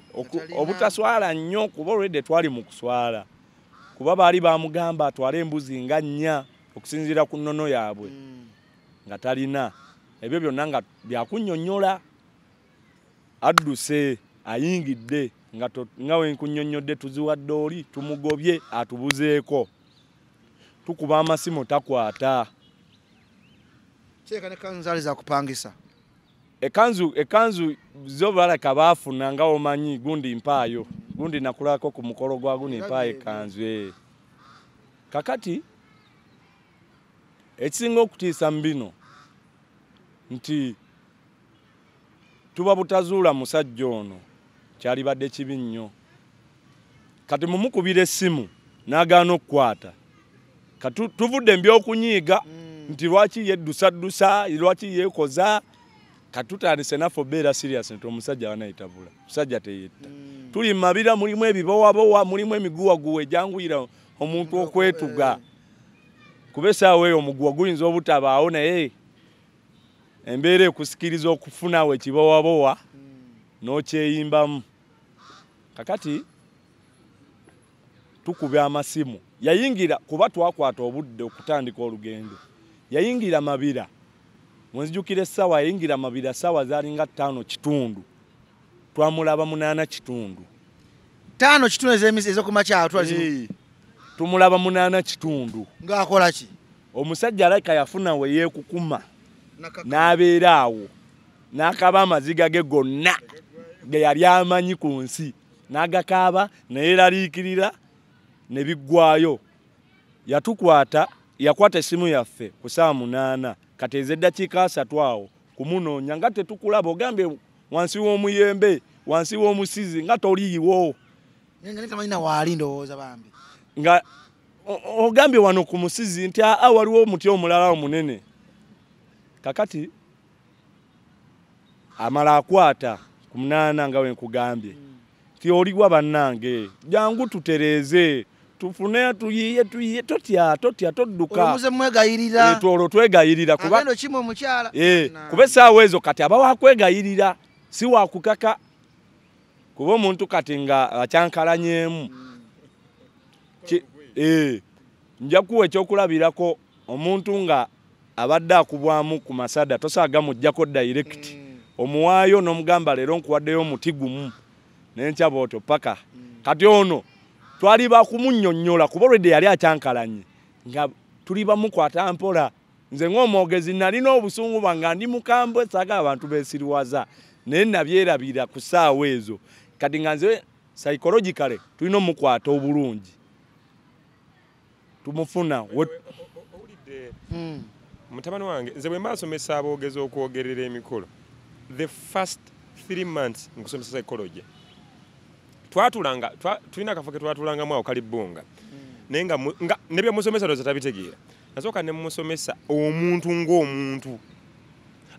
obutaswala nnyo kuba olwedde twali mu kuswala kuba baali bamugamba atwale embuzi nga nnya okusinziira ku nnono yaabwe mm. nga talina ebyo byonna nga byakunnyonnyola adduse ayingidde nga wenkunyonyodde tuziwadde oli tumugobye atubuzeeko tukuba amasimu takwata ekanzu e ekanzu zobalaka baafuna nga womanyi gundi mpaayo gundi nakulako ku mukolo gwa gundi mpaayo ekanzu e kakati ekisinga okutiisa mu bino nti tuba butazuula musajja ono kyalibadde kibi nnyo kati mumukubira essimu n'agaana okukwata kati tuvudde mbyokunyiiga mm. nti lwaki yeddusaddusa lwaki yeekoza katutandise naffe obeera sirias nti omusajja wanayitabula musajja teyetta mm. tuli mabira mulimu ebibowabowa mulimu emiguwaguwa ejanguyira omuntu okwetuga kuba esaawa eyo omuguwa guyinza obutabaawo naye embeera ekusikiriza okufuna we kibowabowa hmm. n'okyeyimbamu kakati tukuba amasimu yayingira kuba twakwata obudde okutandika olugendo yayingira mabira mwenzijukira essaawa yayingira mabira saawa zaalinga ttaano kitundu twamulaba munaana kitundu ttaano kitundu ezokumakyawa tumulaba munaana kitundu ngaakolaki omusajja alaika yafuna weyeekukuma n'abeera awo n'akaba amaziga ge gonna ge yali amanyi ku nsi n'agakaaba neyeraliikirira ne biggwayo yatukwata yakwata essimu yaffe ku saawa munaana kateeza eddakiika asatu awo kumunoonya nga tetukulaba ogambye wansi w'omuyembe wansi w'omusizi nga toliiwo nga ogambye wano ku musizi nti aa waliwo omuti omulala omunene kakati amala akwata kumunana nga wenkugambye hmm. ti oliwa bannange jangu tutereze tufune tuyiye tuyiye totya totya todduka olwo eh, twegayirira eh, kuba essaawa ezo kati abawakwegayirira si wakukaka kuba omuntu kati nga akyankalanyemu hmm. eh, nja kuwa ekyokulabirako omuntu nga abadde akubwamu ku masada tosaaga mujjako direct mm. omuwaayo n'omugamba leero nkuwaddeyo omuti gumu nenkya bwotyo paka mm. kati ono twali bakumunyonyola kuba olwedde yali akyankalanye nga tuli bamukwata mpola nze ng'omwogezi nalina obusungu bwanga ndi mukambwe saaga abantu besiriwaza naye nabyerabira ku ssaawa ezo kati nga nze psycologicale tulina omukwata obulungi tumufuna mutabani wange nze bwe mbasomesa aboogezi okwogerera emikolo the first three months nkusomesa psychology twatulanga tulina kafo ke twatulangamu awo kali bbunga hmm. naye nga nebyomusomesa noza tabitegeera nasooka ne mumusomesa omuntu ng'omuntu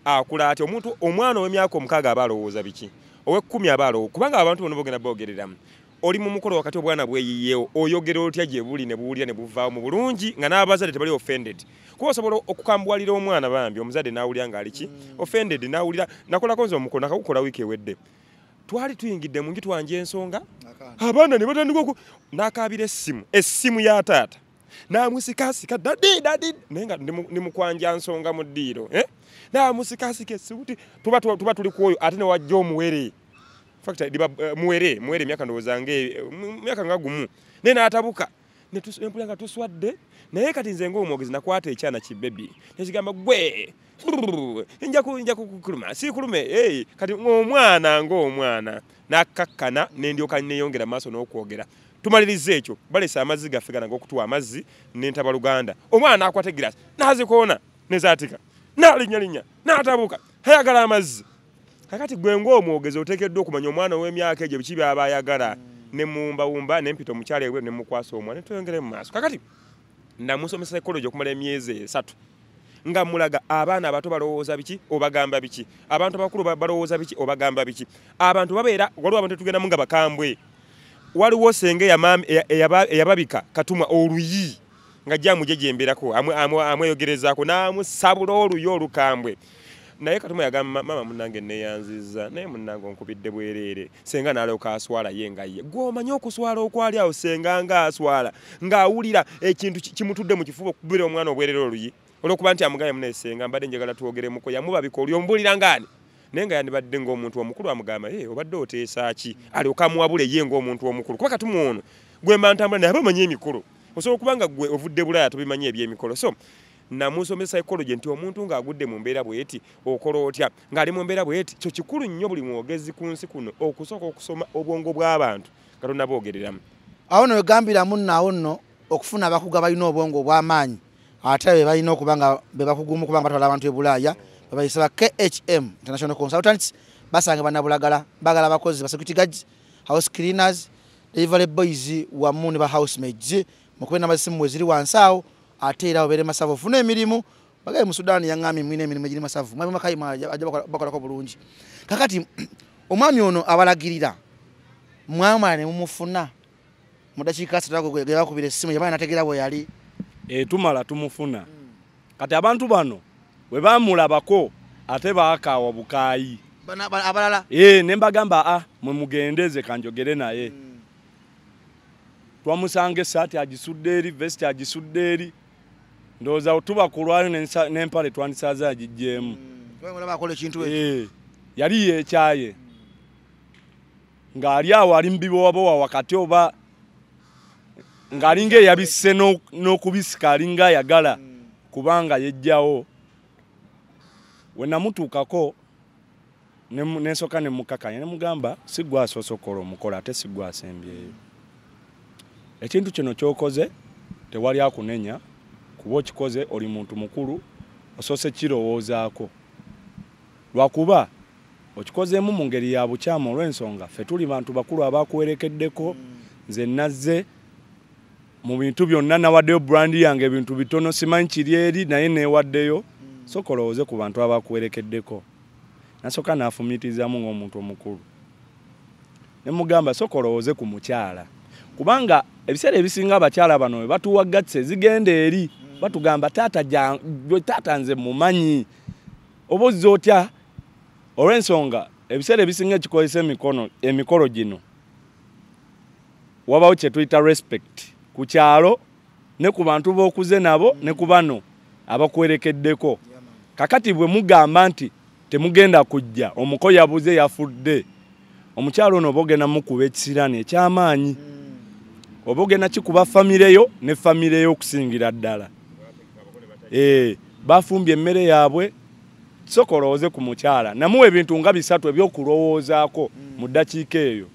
akula ati omuntu omwana ow'emyaka omukaaga aba alowooza biki owekkumi aba alowo kubanga abantu bona bogenda boogereramu oli mu mukolo wakati obwana bweyiyewo oyogera otya gye buli ne buwulira ne buvaawo mu bulungi nga n'abazadde tebali offended kuba osobola okukambwalira omwana bambi omuzadde n'awulira ngaali ki mm. offended n'awulira nakolako nze omukolo nakakukola wiiki ewedde twali tuyingidde mu ngitwanje ensonga abaana ne batandika oku n'akaabira essimu essimu ya taata namusikasika dadi dadi naye nga nimukwanja nsonga mu ddiiro eh? namusikasika essimu ti tuba tuli kwoyo ate newajja omuwere fakta eh, diba eh, muwere muwere myaka ndoza nge eh, myaka ngagumu ne natabuka ne tusempula nga tuswadde ne yakati nze ngo mwogezi nakwata echana chi baby ne chigamba gwe njja ku njja kukuruma si kulume hey, kati omwana ngo omwana nakakana ne ndio kanne yongera maso nokuogera tumalirize ekyo balesa amazzi gaffe gana ng'okutuwa amazzi nentaba luganda omwana akwata egirasi nazikoona nezatika nalinyalinya natabuka hayagala amazzi kakati gwe ng'omwogezi oteekeddwa okumanya omwana w'emyaka egyo bikibi aba ayagala ne mumbawumba nempita omukyala ewe ne mukwasa omwana ne tweyongere mu maaso kakati namusomesa ekolojo okumala emyezi esatu nga mulaga abaana abato balowooza biki obagamba biki abantu abakulu balowooza biki obagamba biki abantu babeera waliwo abantu tugendamu nga bakambwe waliwo senge eyababika katumwa oluyi nga jamujejemberako amweyogerezaako namusabula oluyi olukambwe naye katumu yagamba maama munnange neeyanziza naye munnange onkubidde bwereere senga naaloka aswala ye nga ye gw'omanyi okuswala okwali awo senga nga aswala ng'awulira ekintu kimutudde mu kifuba okubira omwana obwerere oluyi olw'okuba nti amugambye mune senga mbadde njagala twogeremuko yamubabika oli ombulira ngaani naye nga yandibadde ng'omuntu omukulu amugamba e obadde oteesa ki alyoka amuwabula ye ng'omuntu omukulu kuba katumu ono gwe mba ntambula naye aba omanyi emikolo osobola okuba nga gwe ovudde bulaya tobimanyi eby'emikolo so namusomesa ekoloje nti omuntu ng'agudde mu mbeera bweti okola otya ng'ali mu mbeera bweti kyo kikulu nnyo buli mwogezi ku nsi kuno okusooka okusoma obwongo bw'abantu katonda boogereramu awo no wegambira munnaawo nno okufuna abakugu abalina obwongo obw'amaanyi ate be balina okuba nga be bakugumu kuba nga batwala abantu e bulaaya babayisa ba khm international consultants basange banabulagala bagala abakozi basecurity gads house cleaners delivery boys wamu ne ba housemaids mukube namazisimu mweziri wansi awo ate era obere masavu funa emirimu bagaye mu sudan yangami mwine emirimu egiri masavu mwa makai maja bakola ko bulungi kakati omwami ono abalagirira mwama ne mumufuna mudachika sitako gera ku bire simu yabana tegera bo yali e tumala tumufuna kati abantu bano we bamulabako ate baaka wabukayi bana abalala e nemba gamba a mwe mugendeze kanjogere naye mm. Twamusanga esaati agisudde eri vesti agisudde eri ndoza otuba kulwali nempale twandisaza ajijemu mm. eh, yali yekyaye ngaali awo ali mubibowabowa wakati oba ngaalinga eyabise n'okubisika alinga ayagala mm. kubanga yejjawo wenamutuukako nensoka nemukakanya nemugamba sigwasoose okukola omukola ate sigwasembyeyo ekintu kino kyokoze tewali akunenya kuba okikoze oli muntu mukulu osoose kirowoozaako lwakuba okikozeemu mu ngeri ya bukyamu olw'ensonga ffe tuli bantu bakulu abakuwerekeddeko mm. nze nazze mu bintu byonna nawaddeyo brandi yange ebintu bitono simanyi kiri eri naye newaddeyo mm. soka olowooze ku bantu abakuwerekeddeko nasooka naafumiitirizaamu ngaomuntu omukulu nemugamba soka olowooze ku mukyala kubanga ebiseera ebisinga abakyala bano we batuwa gatse zigenda eri batugamba taata taata nze mumanyi oba ozza otya olw'ensonga ebiseera ebisinga ekikozesa emikono emikolo gino wabawo kyetuyita respect ku kyalo ne ku bantu b'okuze nabo ne ku bano abakwerekeddeko kakati bwe mugamba nti temugenda kujja omuko yabuze yafudde omukyalo ono oba ogenda mukuba ekisiraano ekyamaanyi hmm. oba ogenda kikuba famireyo ne famireyo okusingira ddala Eh, bafumbye emmere yaabwe soka olowooze ku mukyala namuwa ebintu nga bisatu ebyokulowoozaako mu ddakiika eyo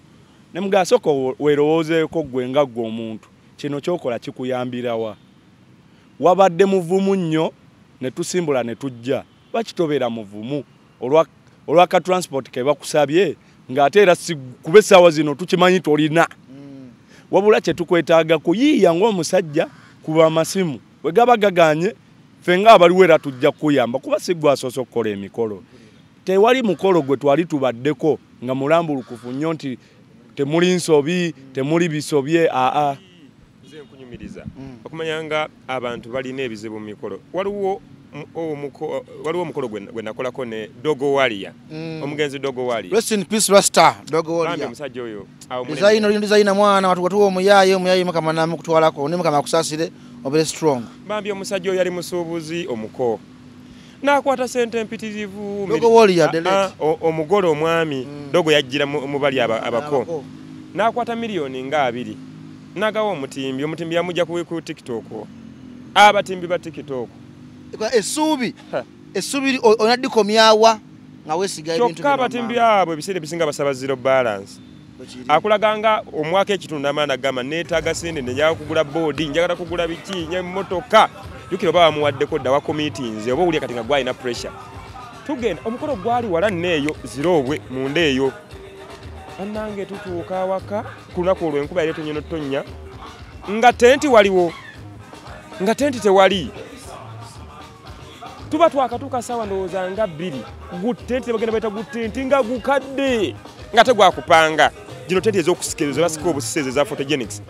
nemuga soka werowoozeeko gwe nga gwe omuntu kino kyokola kikuyambirawa wabadde muvumu nnyo ne tusimbula ne tujja bakitobeera muvumu olwaka transport ke bakusabye ng'ate era kuba essaawa zino tukimanyi tolina mm. wabula kyetukwetaaga kuyiiya ngaomusajja kuba amasimu bwe gaba gaganye fenga abaliwo era tujja kuyamba kuba sigwe asoose okukola emikolo tewali mukolo gwe twali tubaddeko nga mulambulukufu nnyo nti temuli nsobi temuli bisobye aa nkunyumiriza okumanya nga abantu balina ebizibu mu mikolo waliwo waliwo omukolo gwenakolako ne dogo walia mm. omugenzi dogo waliamusajja oyo zaina lindi zaina mwana watuwa omuyaye omuyaye mukama namukutwalako nemukama akusasire obere strong bambi omusajja oyo yali musuubuzi omuko nakwata sente mpitirivu ah, ah, omugole omwami mm. dogo yajjira mubali mm, abako nakwata miliyoni nga abiri nagawa omutimbi omutimbi yamujja kuwiku tiktok abatimbi ba tiktok esuubi esuubi onaddikomyawa nga wesigakyokka abatimbi abo ebiseera ebisinga basaba zero balance akulaganga omwaka ekitundu amaana gamba neetaaga sente nenjaga kugula boodi njagala kugula biki nyemmotoka jukira oba bamuwaddeko dda wa komitinze oba oli kati nga gwalina pressure tugenda omukolo gwali wala neeyo ziroobwe munda eyo anange tutuuka awaka ku lunaku olwo enkuba yali etonyeno ttonnya nga tenti waliwo nga tenti tewali tuba twakatuuka saawa ndowooza nga bbiri gutenti tebagenda baita gutenti nga gukadde nga tegwakupanga gino tenti ezokusikiriza oba sikuba obusisezi eza photogenics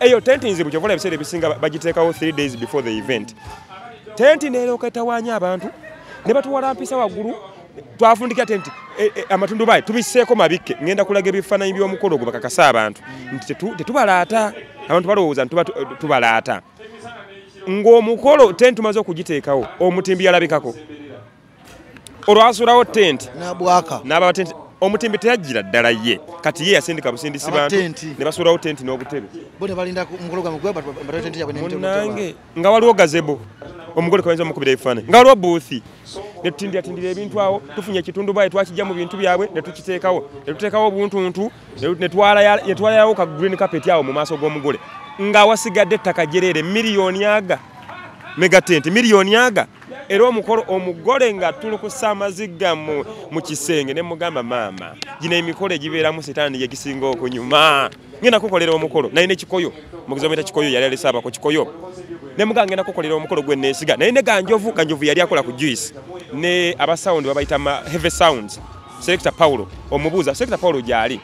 eyo tenti nzibu kyovola ebiseera ebisinga bagiteekawo 3 days before the event tenti neeroka etawaanya abantu ne batuwala mpisa waggulu twafundikira tenti e, e, amatundubaye tubiseeko mabikke ŋenda kulaga ebifaananyi by'omukolo ogwe bakakasa abantu nti tetubalaata abantu balowooza nti tubalaata ng'omukolo tenti tumaze okugiteekawo omutimbi yalabikako olwasuulawo tenti nabwaka n'aba batenti omutimbi teyajjira ddala ye kati ye yasindika busindisi bantu ne basuulawo tenti n'obutebe munange nga waliwo gazebo omugole kwayinza omukubira ebifaananyi nga waliwo buuthi ne tutindiatindira ebintu awo tufunye ekitundu baye twakijja mu bintu byabwe ne tukiteekawo ne tuteekawo obuntuntu ne twalayawo ka green carpet awo mu maaso g'omugole ng'awasigadde ettaka jereere miliyoni aga megatenti miliyoni aga era omukolo omugole nga tulukusa amaziga mu mukisenge ne mugamba mama gina emikolo egibeeramu sitaani yegisinga okunyuma ngenda kukolera omukolo nayine kikoyo mugizi omuyita kikoyo yali alisaabako kikoyo ne muganga ngenda kukolera omukolo gwe neesiga nayine ganjovu ganjovu yali akola ku juice ne abasaundi babayita heavy sounds selekta paulo omubuuza selekta paulo gyali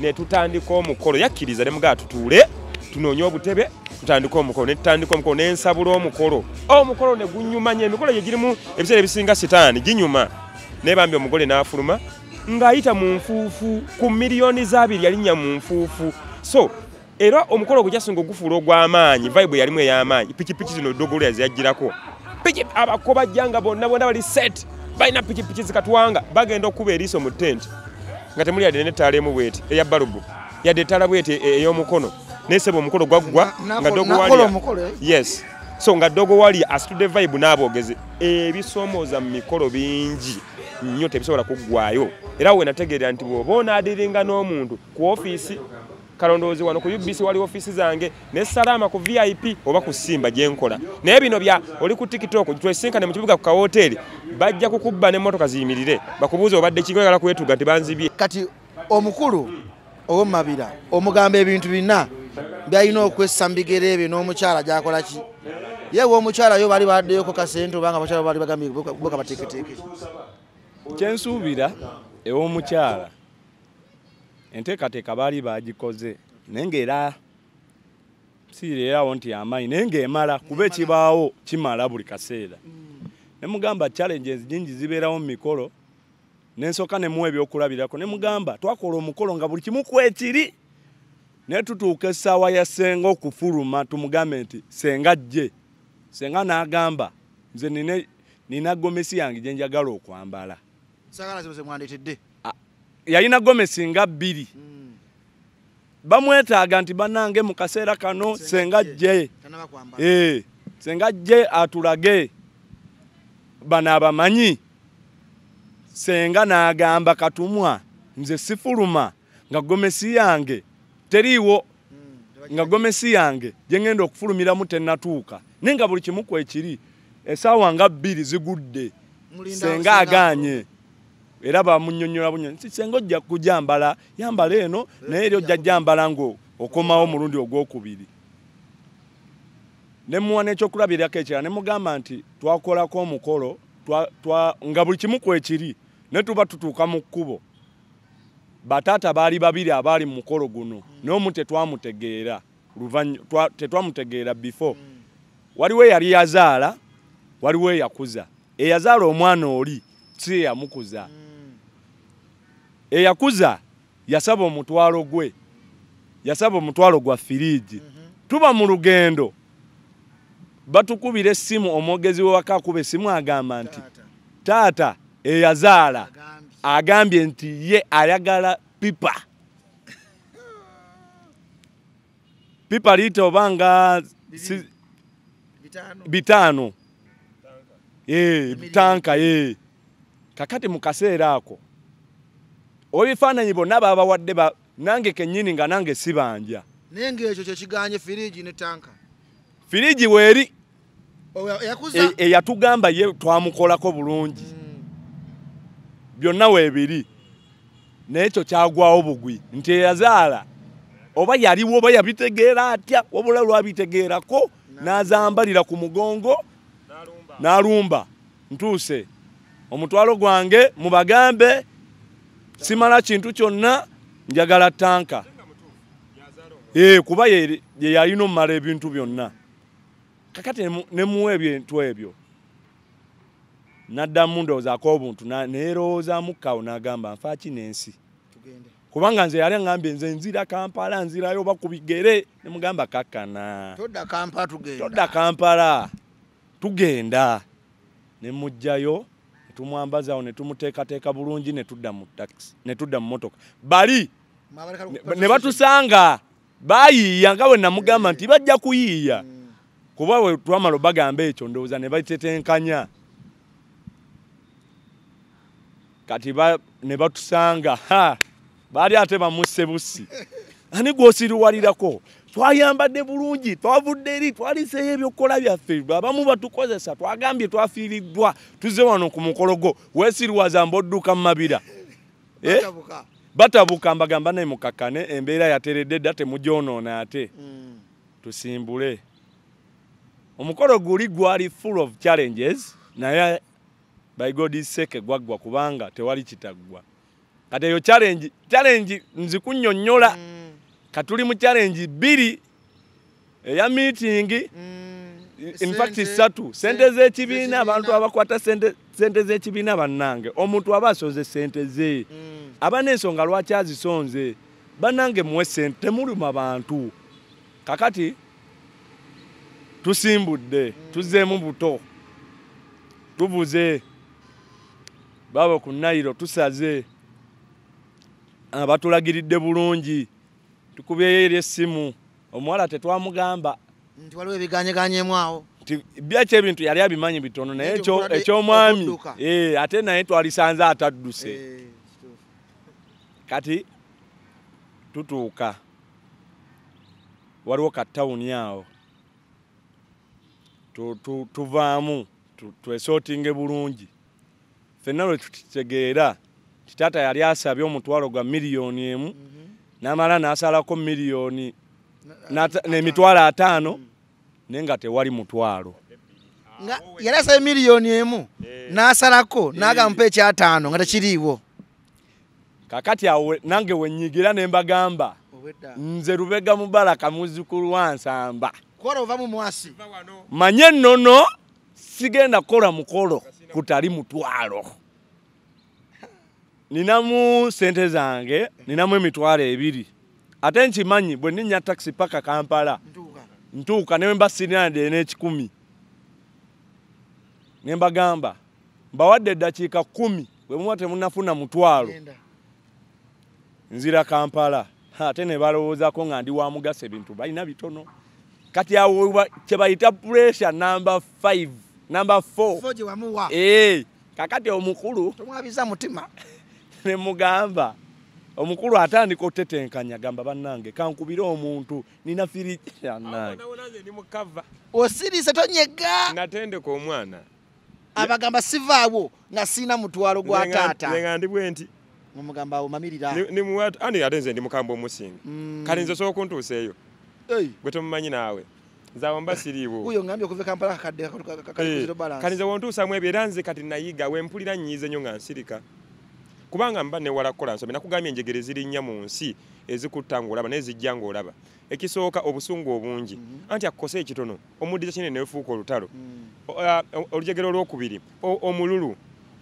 netutandika omukolo yakkiriza ne mugaa tutuule tunoonye obutebe ntandika omukolo netandika omukolo nensabula omukolo omukolo negunyumanya emikolo gyegirimu ebiseera ebisinga sitaani ginyuma nebambi omugole nafuluma ngaayita munfuufu ku miliyoni zabiri yalinnya munfuufu so era omukolo ogwo kyasinga ogufuula ogwamaanyi vibe yalimu ey'amaanyi pikipiki zino dogola yaziyajirako abako bajjanga bonna bonna bali set balina pikipiki zikatwanga bagenda okuba eriiso mu tenti nga temuli yadde netaala emu bweti eya balubu yadde ettaala bweti e, ey'omukono nesebwa omukolo gwaggwa eh? yes so nga ddogo wali asitudde vibe n'aboogezi ebisomooza mu mikolo bingi nnyo tebisobola kuggwayo era wenategeera nti bwoba onaadiringa n'omuntu ku ofiisi kalondoozi wano ku ubc wali ofiisi zange ne salaama ku vip oba ku simba gyenkola naye bino bya oli ku tiktok twesinkane mu kibuga ku kawooteri bajja kukubba nemotoka ziyimirire bakubuuza obadde kigala kwetuga tebanzibye kati omukulu owomumabira omugamba ebintu bina byayina okwessa mubigere ebyo n'omukyala gyakolaki yewa omukyala yo bali baddeyoko kasente obanga abakyala bali bagambye boka bateeketeeke kyensuubira ew'omukyala enteekateeka baali bagikoze naye ngaera siireerawo nti amanyi naye ngaemala kuba ekibaawo kimala buli kaseera nemugamba challenges nyingi zibeerawo mu mikolo nensooka nemuwa ebyokulabirako nemugamba twakola omukolo nga buli kimu kwekiri naye tutuuka essaawa ya senga okufuluma tumugambe nti senga jje senga n'agamba nze nina gomesi yange gye njagala okwambala yalina gomesi nga bbiri hmm. bamwetaaga nti banange mu kaseera kano senga jje senga jje atulage bano abamanyi senga n'agamba katumwa nze sifuluma nga gomesi yange teriiwo mm, nga gomesi yange gyengenda okufulumiramu tenatuuka naye nga buli kimuku ekiri esaawa nga bbiri zigudde senga aganye era bamunyonyola bunyonyi senga ojja kujambala yambala eno naye eri ojja jambala nga okomawo omulundi ogwokubiri nemuwa nekyokulabirako ekira nemugamba nti twakolako omukolo nga buli kimuku ekiri netuba tutuuka mu kkubo bataata baali babiri abaali mu mukolo guno naye omu tetwamutegeera tetwamutegeera before mm. waliwo eyali yazaala waliwo eyakuza eyazaala omwana oli si eyamukuza mm. eyakuza yasaba omutwalo gwe yasaba omutwalo gwa firiji mm-hmm. tuba mu lugendo batukubira essimu omwogezi wewaka akuba essimu agamba nti taata eyazaala agambye nti ye ayagala pipa pipa liita oba nga bitaano bitanka e kakati mu kaseera ako olwebifaananyi bonna babawadde nange kennyini nga nange sibanja naye ngaekyo kyekiganye firigi ne tanka firigi weeri e-, eyatugamba ye twamukolako bulungi byonna weebiri nayekyo kyagwawo bugwi nti eyazaala oba yaliwo oba yabitegeera atya wabula lwabitegeerako nazambalira ku mugongo nalumba ntuuse omutwalo gwange mubagambe simala kintu kyonna njagala tanka eh, kuba yeyalina omumala ebintu byonna kakati nemuwa ebintu ebyo naddamu ndowoozaako obuntu neerowoozaamu kawo n'agamba nfaaki n'ensi kubanga nze yali agambye nze nzira kampala nzirayo oba ku bigere nemugamba kakkana todda kampala tugenda nemugjayo netumwambazawo netumuteekateeka bulungi netudda mu takisi netudda mu motoka bali ne batusanga baayiiya nga bwe namugamba nti bajja kuyiiya kuba we twamala obagamba ekyo ndowooza ne batetenkanya kati ba ne batusanga ha bali ate bamuse busi ani gwosiruwalirako twayambadde bulungi twavudde eri twaliseyo ebyokukola byaffe abamu batukozesa twagambye twafiiriddwa tuze wano ku mukologo wesiruwaza mbaodduka mu mabira eh? Eh? batabuka mbagamba naye mukakane embeera yateredde dda temujonoona ate hmm. tusimbule omukolo guli gwali full of challenges naye baigodi seke gwagwa kubanga tewali kitagwa kati eyo challenge challenge nzikunyonyola mm. katuli mu challenge bbiri eya meeting mm. in fact satu sente zekibiina abantu abakwata sente sente zekibiina bannange omuntu aba asoze sente ze mm. aba nensonga lwaki azisonze bannange muwe sente temuluma bantu kakati tusimbudde mm. tuzzeemu buto tubuze baabo ku nayiro tusaze batulagiridde bulungi tukubyeyo eri essimu omuwala tetwamugamba nti waliwo ebiganyeganyemu awo nti byaki ebintu yali abimanyi bitono naye ekyomwami eh, ate naye twalisanze atadduse eh, kati tutuuka waliwo kattawuni awo tuvaamu twesootinge bulungi ffenna lwe tutitegeera kitaata yali asabye omutwalo gwa miliyoni emu mhm. n'amala n'asalako miliyoni n'emitwalo ataano mm. naye nga tewali mutwalo nga yali asabye miliyoni emu eh. n'asalako eh. n'agamupa ekyataano nga tekiriiwo kakati awo nange wenyigira ne mbagamba nze rubega mubalaka muzzukulu wa nsamba manye ennono sigenda kukola mukolo kutali mutwalo ninamu sente zange ninamu emitwalo ebiri ate nkimanyi bwe ninya taxi paka kampala ntuuka newe mba sirinade n'ekikumi ne mbagamba mbawadde eddakiika kumi bwe muba temunafuna mutwalo nzira kampala ate ne balowoozako nga ndi wamugaso ebintu balina bitono kati awo kye bayita pressure number five namba 4 wamuwa eh kakati omukulu tumwabiza mutima ne mugamba omukulu atandika otetenkanya gamba bannange kankubira omuntu nina firiyanange osirise tonyega nga tendeka omwana abagamba sivaawo nga siina mutwalo gwa taata ndi bwe nti omugamba omamirira ani ate nze ndi mukambe omusinga mm. kale nze sookuntuuseeyo gwe tomumanyi naawe nzaba mba siriiwo uyo ngambye okuva e kampala kakadde kakaliro eh, balance kani ze wontuusa mwebyo era nze kati nayiga we mpulira nnyiize nnyo nga nsirika kubanga mba newala kukola nsome nakugambye enjegere ziri nnya mu nsi ezikutta ng'olaba n'ezijja ng'olaba ekisooka obusungu obungi mhm. anti akukosa ekitono omuddiza kinene nefuuka olutalo mm. olujegere olwokubiri omululu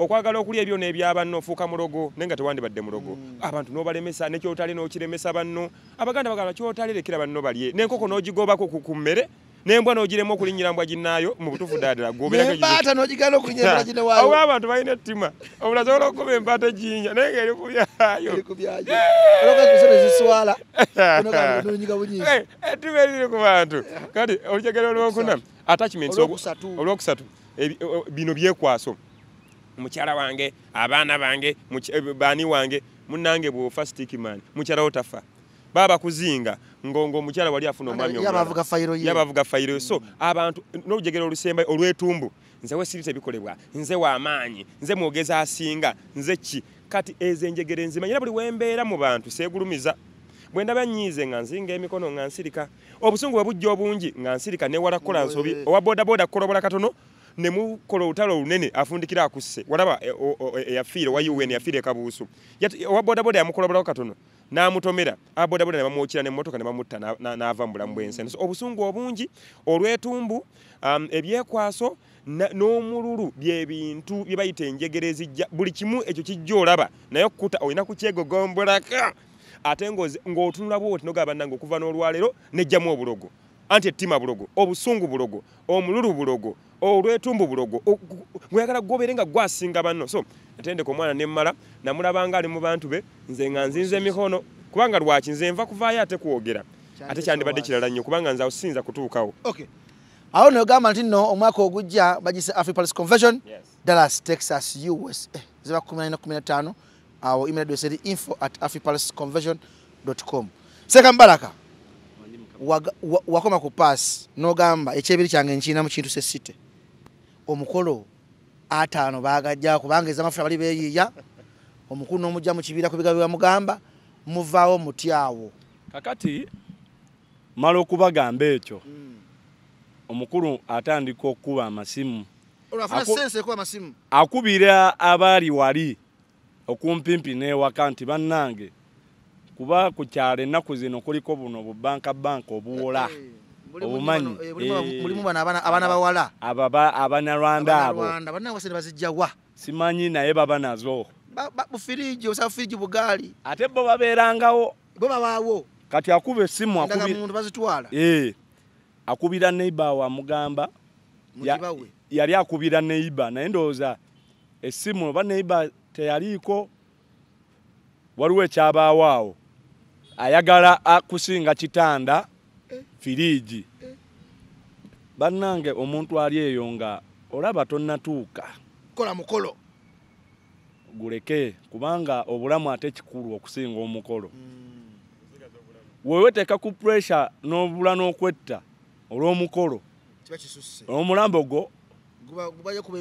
okwagala okulya ebyo nebyabanno ofuuka mulogo naye nga tewandibadde mulogo hmm. abantu nobalemesa nekyotale nokiremesa banno abaganda bagala kyotalerekera banno balye nenkoko nogigobako ku mmere nembwa nogirema okulinyira mbwa ginaayo mubutufu dadala oba abantu balina ettima obula sobola okkuba embata ejinya naye ngaeri kubyayoettima eh, eriri ku bantu kati olujegere olwokuna attachment olwokusatu bino byekwaso mukyala wange abaana bange eh, bani wange munange bwofa stikiman mukyala wotafa baba kuzinga ngaomukyala wali afuna omwamiyabavuga fayiro so hmm. abantu nolujegera olusemba olwetumbu nze wesiri tebikolebwa nze wamaanyi nze mwogezi asinga nze ki kati ezo enjegere enzimanyira buli wembeera mu bantu segulumiza bwendaba nyiize nga nzinga emikono nga nsirika obusungu bwe bujja obungi nga nsirika newala kukola nsobi owa bodaboda kukolobola katono nemukola olutalo olunene afundikira akusse walaba e, e, eyafiire wa un yafiire kabuusu owabodaboda yamukola bulako katono n'amutomera abodaboda ne bamwokira nemotoka ne bamutta n'ava mu bulamu bwensenso obusungu obungi olwetumbu um, ebyekwaso n'omululu byebintu byebayita enjegere zijja buli kimu ekyo kijja olaba naye okukuta olina kukyegogombolaka ate ng'otunulabwoti nogaba nange okuva n'olwaleero nejjamu obulogo anti ettima bulogo obusungu bulogo omululu bulogo olwetumbu bulogo gweyagala gwobeere nga gwasinga banno so natendeka omwana nemmala namulabanga ali mu bantu be nze nga nzinza emikono kubanga lwaki nze nva kuvaayo ate kwogera ate kyandibadde kirala nnyo kubanga nze osinza kutuukawo awo nogamba nti nno omwaka ogujja bagise afripalis convention dallas texas us ziba 1415 awo email address info at afripalisconvention com sekambalaka wakoma ku paasi n'ogamba ekyebiri kyange nkiina mu kintu sesite omukolo ataano bagajjawo kubanga ezamafuta bali beeyiiya omukulu n'omujja mu kibiira ku bigabo byamugamba muvaawo muty awo kakati mala okubagamba ekyo hmm. omukulu atandika okuba amasimu akubira abaali wali okumpimpi n'ewaka nti bannange kuba ku kyalo ennaku zino kuliko buno bubanka banka obuwola eh, obumanyi eh, eh, mulimu bano abaana bawala abanalwanda abo bazijjawa simanyi naye baba nazo bufiriji osabufiriji bugaali ate bo babeerangawo bo babaawo kati akuba essimu muntu bazitwala ee akubira neiba wamugamba yali akubira neiba naye ndowooza essimu oba neiba teyaliiko waliwo ekyabaawo awo ayagala akusinga kitanda firiji bannange omuntu ali eyo nga olaba tonnatuuka kola mukolo guleke kubanga obulamu ate kikulu okusinga omukolo weweteeka ku puresure nobula n'okwetta olw'omukolo omulambo gwo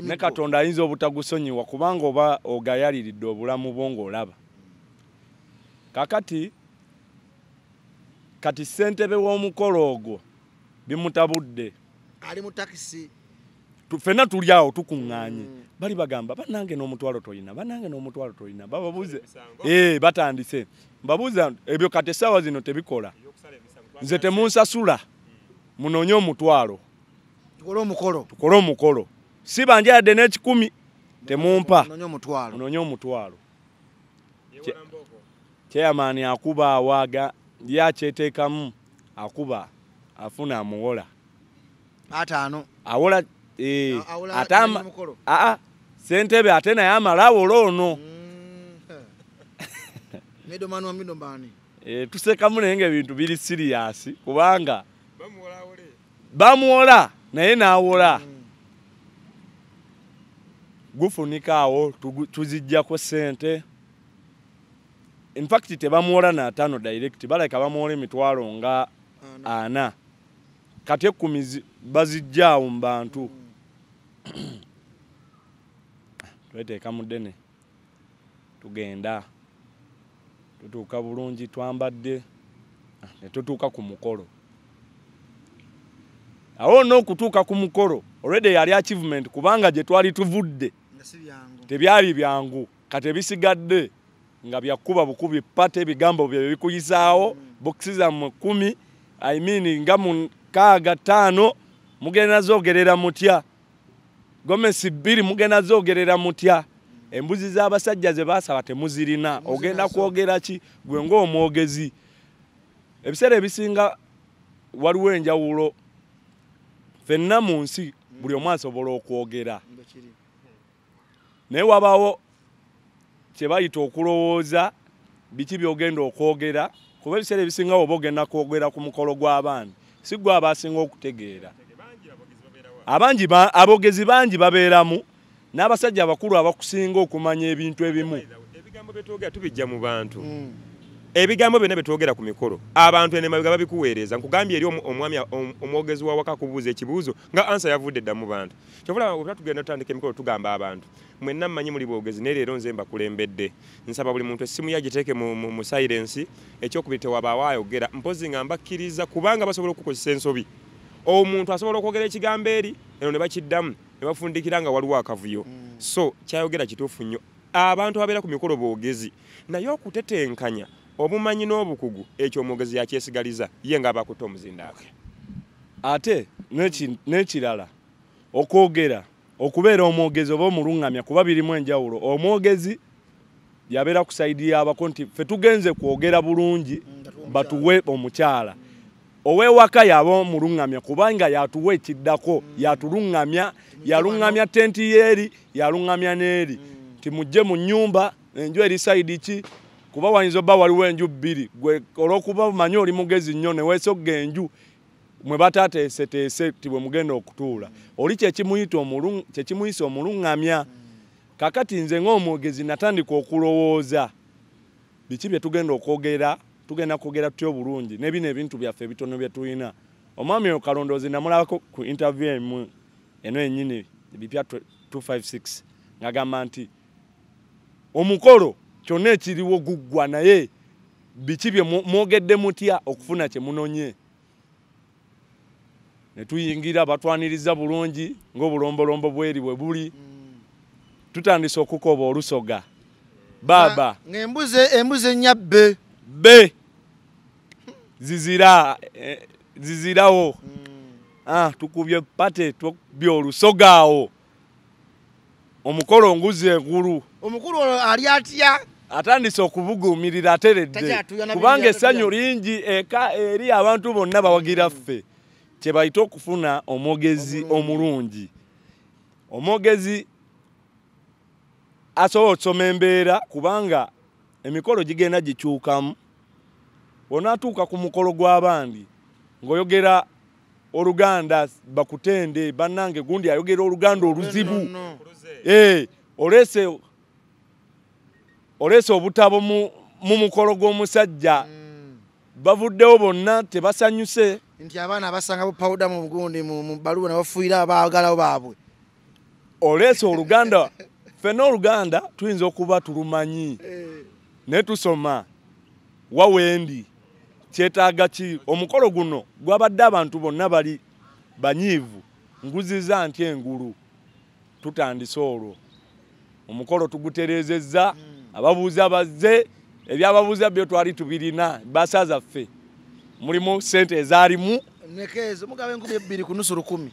ne katonda ayinza obutagusonyiwa kubanga oba ogayaliridde obulamu bwo ng'olaba kakati kati ssentebe w'omukolo ogwo bimutabudde ali mu takisi ffenna tuli awo tukuŋŋaanye mm. bali bagamba banange n'omutwalo tolina banange n'omutwalo tolina bababuuze ee eh, batandise mbabuuza ebyo kati essaawa zino tebikola nze temunsasula munoonye omutwalo tukole omukolo si banje yadde n'ekikumi temumpa munoonye omutwalo kyeyamaani akuba awaaga ye akyetekamu akuba afuna amuwola ataano awola aa e, sentebe ate naye amalawola ono mm. e, tusekamu naye nga ebintu biri siriyasi kubanga bamuwola naye nawola mm. gufunika awo tuzijjaku sente mm. in fact tebamuwola n'ataano direct balaika bamuwola emitwalo nga ana kati ekkumi bazijjaawo mu bantu tweteeka mu ddene tugenda tutuuka bulungi twambadde ah, ne tutuuka ku mukolo awo n'okutuuka ku mukolo olwedde yali achievement kubanga gye twali tuvudde tebyali byangu katebisigadde nga byakuba bukubi pate ebigambo byo bikuyizaawo bokisi zammwe kumi i mean nga mukaaga taano mugenda zogerera mutya gomesi bbiri mugenda zogerera mutya embuzi z'abasajja ze baasaba temuzirina ogenda kwogera ki gwe ngaomwogezi ebiseera ebisinga waliwo enjawulo ffenna mu nsi buli omu asobola okwogera naye wabaawo kyebayita okulowooza biki byogenda okwogera kuba ebiseera ebisinga oba ogenda kwogera ku mukolo gw'abaana sigwe abasinga okutegeera abangi abogezi bangi babeeramu n'abasajja abakulu abakusinga okumanya ebintu ebimu ebigambo byona byetwogera hmm. ku mikolo abantu enemabega babikuweereza nkugambye eri omwami omwogezi wawaka kubuuza ekibuuzo nga ansa yavudde ddamu bantu kyobulaa tugenda tutandika emikolo tugamba abantu mwenna mmanyi muli bwogezi naye leero nze mbakulembedde nsaba buli muntu essimu yagiteeke mu, mu, mu silensi ekyokubiri tewabaawo ayogera mpozi nga mbakkiriza kubanga basobola okukozesa ensobi omuntu asobola okwogera ekigambo eri eno ne bakiddamu ne bafundikira nga waliwo akavuyo mm. so kyayogera kituufu nnyo abantu ababeera ku mikolo boogezi naye okutetenkanya obumanyi n'obukugu ekyo omwogezi yakyesigaliza ye nga abakutte omuzindaako ate n'ekirala okwogera okubeera omwogezi oba omuluŋŋamya kuba birimu enjawulo omwogezi yabeera kusaidira abako nti fe tugenze kwogera bulungi batuwe omukyala owewaka yaba omuluŋŋamya kubanga yatuwa ekiddako yatuluŋŋamya yaluŋŋamya tenti yeeri yaluŋŋamya n'eri mm. ti mujje mu nyumba enju eri saidi ki kuba wayinza oba waliwo enju bbiri gwe olwokuba omanye oli mugezi nnyo neweesogga enju mwe batateeseteese ti bwe mugenda okutuula oli kyekimuyisa omuluŋŋamya kakati nze ng'omwogezi natandika okulowooza biki bye tugenda okwogera tugenda kwogera tutya obulungi nebino ebintu byaffe ebitono bye tulina omwami o kalondoozi namulabako ku intervyu emu eno enyini bipya 256 ngagamba nti omukolo kyonna ekiriwo guggwa naye biki bye mwogedde mutya okufuna kye munonye netuyingira batwaniriza bulungi ngaobulombolombo bweri bwe buli tutandise okukoba olusoga baba ngembuze embuze nya b b zizira eh, zizirawo hmm. ah, tukubye pate tubye olusoga awo omukolo nguza engulu omukulu ono ali atya atandise okubugumirira ateredde kubanga essanyu lingi eka eri abantu bonna bawagira ffe mm. kyebayita okufuna omwogezi omulungi omwogezi asobola okusoma embeera kubanga emikolo gigenda gikyukamu onaatuuka ku mukolo gw'abandi ng'oyogera oluganda bakutende bannange gundi ayogera oluganda oluzibu olese eh, olese obutabo mu mukolo gw'omusajja mm. bavuddewo bonna tebasanyuse nti abaana abasangabo pawuda mu bugundi mu baluwa nebafuyira abaagalawo baabwe oleese oluganda fena oluganda tuyinza okuba tulumanyi eh. ne tusoma wawendi kyetaaga ki omukolo guno gwabadde abantu bonna bali banyiivu nguziza nti engulu tutandise olwo omukolo tugutereezezza hmm. ababuuza bazze ebyababuuza byo twali tubirina basa zaffe mulimu sente ezaalimu nekezo mugabe enkumi ebbiri ku nusu lukumi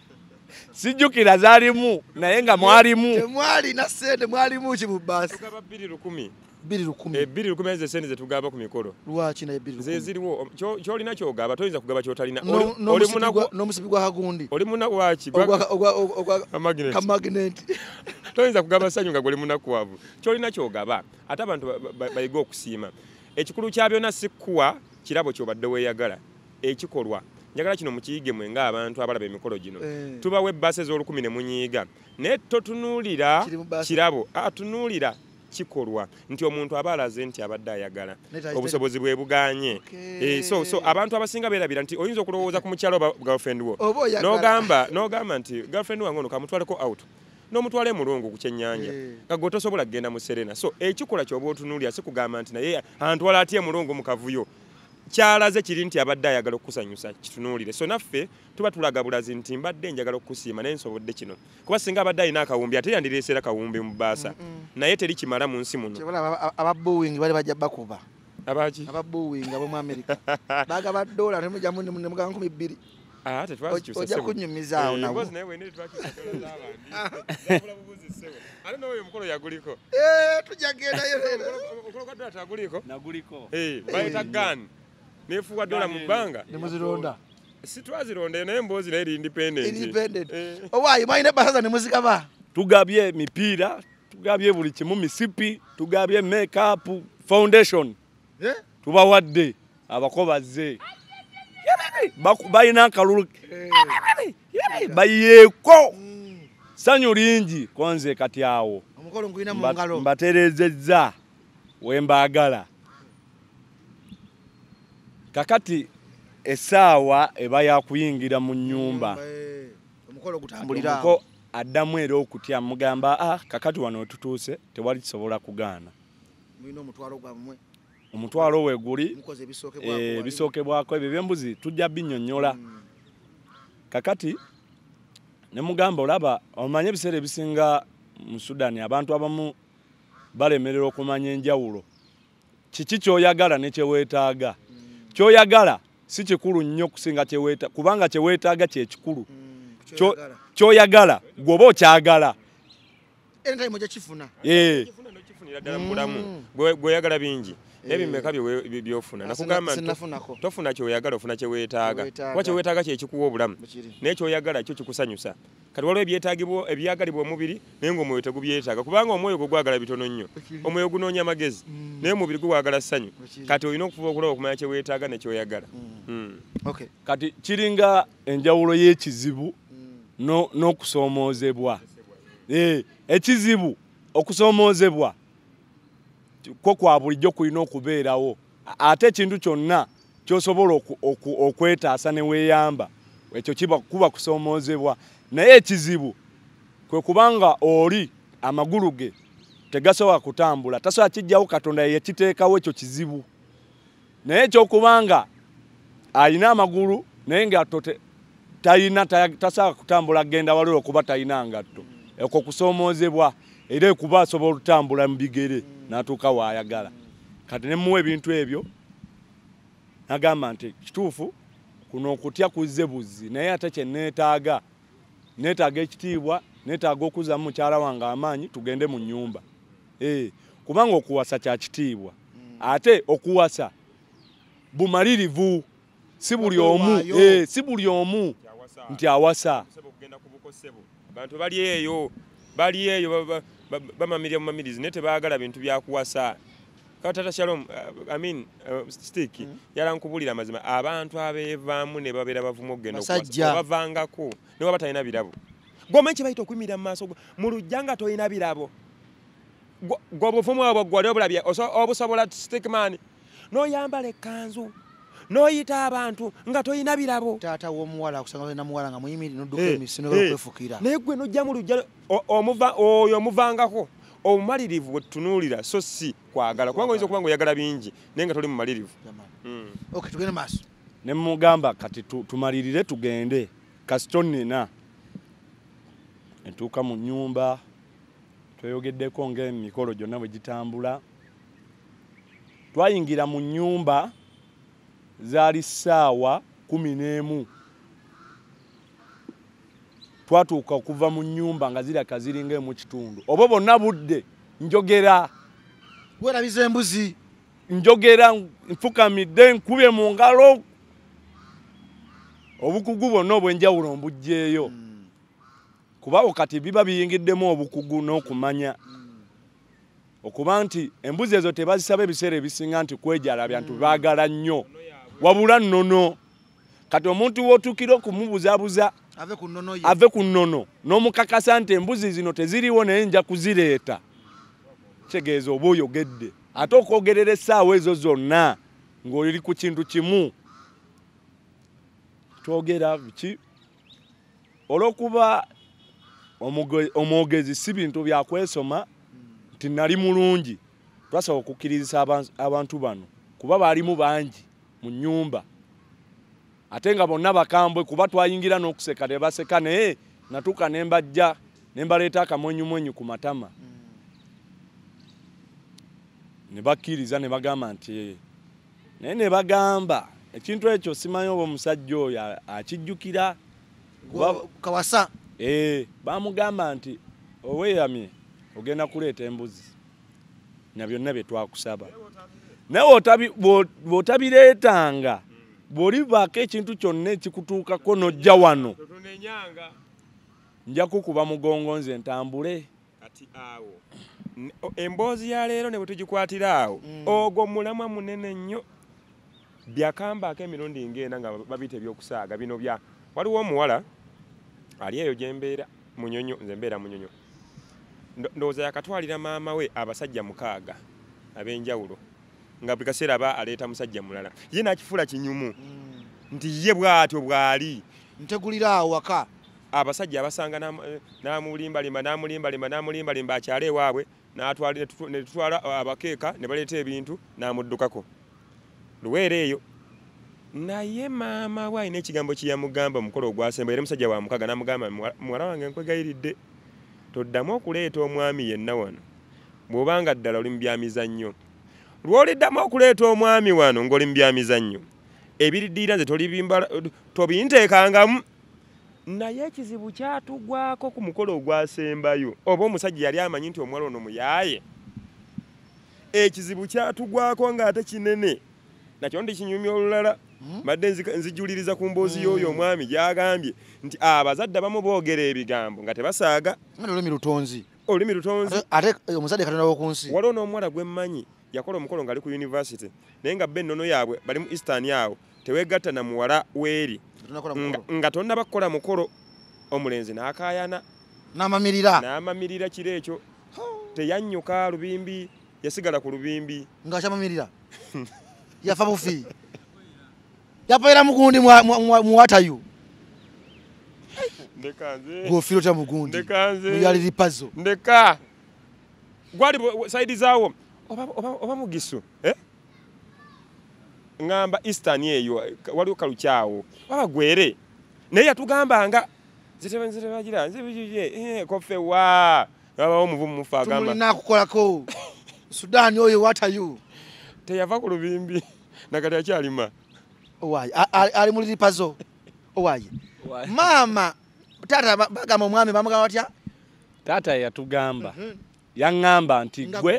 sijjukira zaalimu naye nga mwalimu mwali na sente mwalimu ki bubasi bbiri lukumi ebbiri eh, lukumi ezo esente zetugaba ku mikolo lwaki naye bbiri lukumi zeziriwo um, kyolina kyogaba toyinza kugaba kyotalina n'omusipi gwa hagundi oli munaku waki kamagneti toyinza kugaba ssanyu nga gweoli munakuwavu kyolina kyogaba ate abantu bayige okusiima ekikulu kya byonna si kuwa kirabo kyobadde weeyagala ekikolwa njagala kino mukiyige mwe ngaabantu abalaba emikolo gino eh. tubawo ebbaasa ez'olukumi ne munyiiga naye totunuulira kirabo atunuulira kikolwa nti omuntu aba alaze nti abadde ayagala obusobozi bwe buganye eh, so abantu abasinga beerabira nti oyinza okulowooza ku mukyalo oba girlfriend wo n'ogamba nti girlfriend wange ono kamutwaleko out n'omutwala emulungu ku kyennyanja eh. nga gwe tosobola kugenda mu serena so ekikolwa kyoba otunuulira si kugamba nti naye antwala atya emulungu mu kavuyo kyalaze kiri nti abadde ayagala okusanyusa kitunuulire so naffe tuba tulaga bulazi nti mbadde njagala okusiima naye nsobodde kino kuba singa abadde alina akawumbi ate yandireeseera kawumbi mu baasa naye teri kimala mu nsi munoababowing bali bajja bakuba abaki ababowing abomuamerika bagaba dola nemugaa nkumi bbiri ojja kunyumiza awo nawotujagendayo nefuwa dola mubanga nemuzironda sitwazironda naye mbozi naye independent independent eh. owa yimaine basaza nemuzika ba tugabye mipira tugabye buli kimu misipi tugabye make up foundation eh tubawadde abakobaze balina akalulu eh. bayeeko hmm. sanyu lingi kwanze kati awo mbaterezezza wembaagala kakati esaawa eba yakuyingira mu nyumba eh, addamu era okutya mugamba ah, kakati wano wetutuuse tewali kisobola kugaana omutwalo weguli eh, ebisookebwako ebyo byembuzi tujja binyonyola hmm. kakati nemugamba olaba omanye ebiseera ebisinga mu sudani abantu abamu balemerera okumanya enjawulo kiki kyoyagala nekyewetaaga kyoyagala si kikulu nnyo kusinga kyeweta kubanga kyeweetaaga kyekikulu mm, kyoyagala gweoba okyagala eh. mm. gweyagala bingi n'ebimeka eh. byofuna ah, nakugamba tofuna kyoyagala ofuna kyeweetaaga kuba kyeweetaaga kyekikuwa obulamu n'ekyoyagala kyo kikusanyusa kati waliwo ebyetaagibwa ebyagalibwa omubiri naye ngaomwoyo tegubyetaaga kubanga omwoyo gwe gwagala bitono nnyo omwoyo gunoonya amagezi mm. naye omubiri gwagala ssanyu kati olina okufuba okulaba okumanya kyeweetaaga nekyoyagala mm. mm. kati kiringa enjawulo y'ekizibu n'okusoomoozebwa eh, ekizibu okusoomoozebwa kwo kwa bulijjo kulina okubeerawo ate ekintu kyonna kyosobola okwetaasa neweeyamba ekyo kuba kusoomoozebwa naye ekizibu kwe kubanga oli amagulu ge tegasobola kutambula tasobola kijjawo katonda yeyekiteekawo ekyo kizibu naye ekyokubanga alina amagulu naye nga tayina tasobola kutambula agenda waliwo okuba talina ngatto okwo kusoomoozebwa era ekuba asobola olutambula mu bigere n'atuuka waayagala kati ne mmuwa ebintu ebyo nagamba nti kituufu kuno okutya kuzze buzzi naye ate kyeneetaaga neetaaga ekitiibwa neetaaga okuzzamu mukyala wange amaanyi tugende mu nnyumba eh, kubanga okuwasa kya kitiibwa mm. ate okuwasa bumalirivu si buli omu eh, si buli omu nti awasa bali eyo bali eyo bamamirya mumamirizi naye tebaagala bintu byakuwasa kawatata shalom uh, amin uh, stik mm -hmm. yalankubulira amazima abantu abeevaamu ne babeera bavumu okgendabavangako newaba talina birabo gwoma kibaita okuyimirira mumaaso mu lujja nga tolina birabo gwobuvumu obwo gwali obulabye obusobola stikman noyambala ekkanzu noyita abantu nga toyina birabo taata womuwala kusangaza na muwala nga muyimiri nodduka hey, eh, emisino hey. Eh. kwefukira naye gwe nojja mu lujja omuva oyo omuvangako omumalirivu wetunuulira so si kwagala kubanga oyinza kubanga oyagala bingi naye nga toli mumalirivu hmm. okay tugende maaso ne mugamba kati tumalirire tugende kasitonina entuuka mu nyumba tweyogeddeko ngaemikolo gyonna bwe gitambula twayingira mu nyumba zaali saawa kumi n'emu twatuuka okuva mu nyumba nga ziraka ziringaemu kitundu oba bonna budde njogera werabiza embuzi njogera nfukamidde nkubye mu ngalo obukugu bwonna obwenjawulo mbugjaeyo hmm. kubawo kati biba biyingiddemu obukugu n'okumanya hmm. okuba nti embuzi ezo tebazisaba ebiseera ebisinga nti kwejalabya nti hmm. baagala nnyo wabula nnono kati omuntu wootuukira okumubuzaabuza ave ku nnono n'omukakasa nti embuzi zino teziriwo naye nja kuzireeta kitegeeza oba oyogedde ate okwogerera essaawa ezo zonna ng'oliri ku kintu kimu twogera biki olw'okuba omwogezi si bintu byakwesoma nti nali mulungi twasobola okukkirizisa abantu bano kuba baalimu bangi mu nyumba ate nga bonna bakambwe kuba twayingira n'okuseka tebaseka naye natuuka ne mbajja ne mbaleeta akamwenyumwenyu ku matama mm. ne bakkiriza ne bagamba nti naye ne bagamba ekintu ekyo simanyi oba omusajja oyo akijjukira kawasa ee eh, bamugamba nti oweyamye ogenda kuleeta embuzi na byonna bye twakusaba naye bwotabiretanga bwolivaako ekintu kyonna ekikutuukako nojja wano nja kukuba mugongo nze ntambule emboozi ya leero ne bwe tugikwatira awo mm. ogwo mulamwa munene nnyo byakambaako emirundi ngaena nga babiita ebyokusaaga bino bya waliwo omuwala ali eyo gyembeera munyonyo nze mbeera munyonyo ndowooza yakatwalira maama we abasajja mukaaga ab'enjawulo nga buli kaseera aba aleeta musajja mulala ye nakifuula kinyumu nti ye bwatyo bwali ntegulira awaka abasajja abasanga eh, namulimbalimba namulimbalimba namulimbalimba akyale waabwe netutwala abakeeka ne baleeta ebintu namuddukako luweera eyo naye maama waalina ekigambo kyeyamugamba omukolo ogwasemba era musajja wa mukaga namugamba muwala wange nkwegayiridde toddamu okuleeta omwami yenna wano bw'obanga ddala oli mu byamizannyo lw'oliddamu okuleeta omwami wano ng'oli mubyamizannyo ebiriddiira nze tobinteekangamu naye ekizibu kyatugwako ku mukolo ogwasembayo oba omusajja yali amanyi nti omuwala ono muyaaye ekizibu kyatugwako ng'ate kinene nakyo nti kinyumya olulala hmm? mbadde nzijuliriza ku mboozi hmm. y'oyo omwami gy'agambye nti abazadde bamu boogera ebigambo nga tebasaaga olulimi lutonzi olulimi lutonzi ate omusajja katondawo ku nsi waliwo n'omuwala gwe mmanyi yakola omukolo ngaali ku university naye nga be ennono yaabwe bali mu eastern yaawo tewegatta na muwala weeri nga tonna bakukola mukolo omulenzi n'akaayana n'amamirira n'amamirira kiro ekyo teyannyuka lubimbi yasigala ku lubimbi ngakyamamirira yafa bufi yapaira mugundi muwatayo gofiro tya mugundi muyaliripazo ndeka gwali saidi zaawo oba mugisu eh? ngamba eastern eyo waliwo kalukyawo oba gwere naye yatugambanga zitebenzitebagira nzibijije eh, kofe wa abawo muvumu mufaamulinakukolako sudan oyo watayo teyava ku lubimbi nakati akyalima owaye ali mulilipazo owaye maama tata bagamba omwami bamugamba batya tata yatugamba mm -hmm. yaŋŋamba nti gwe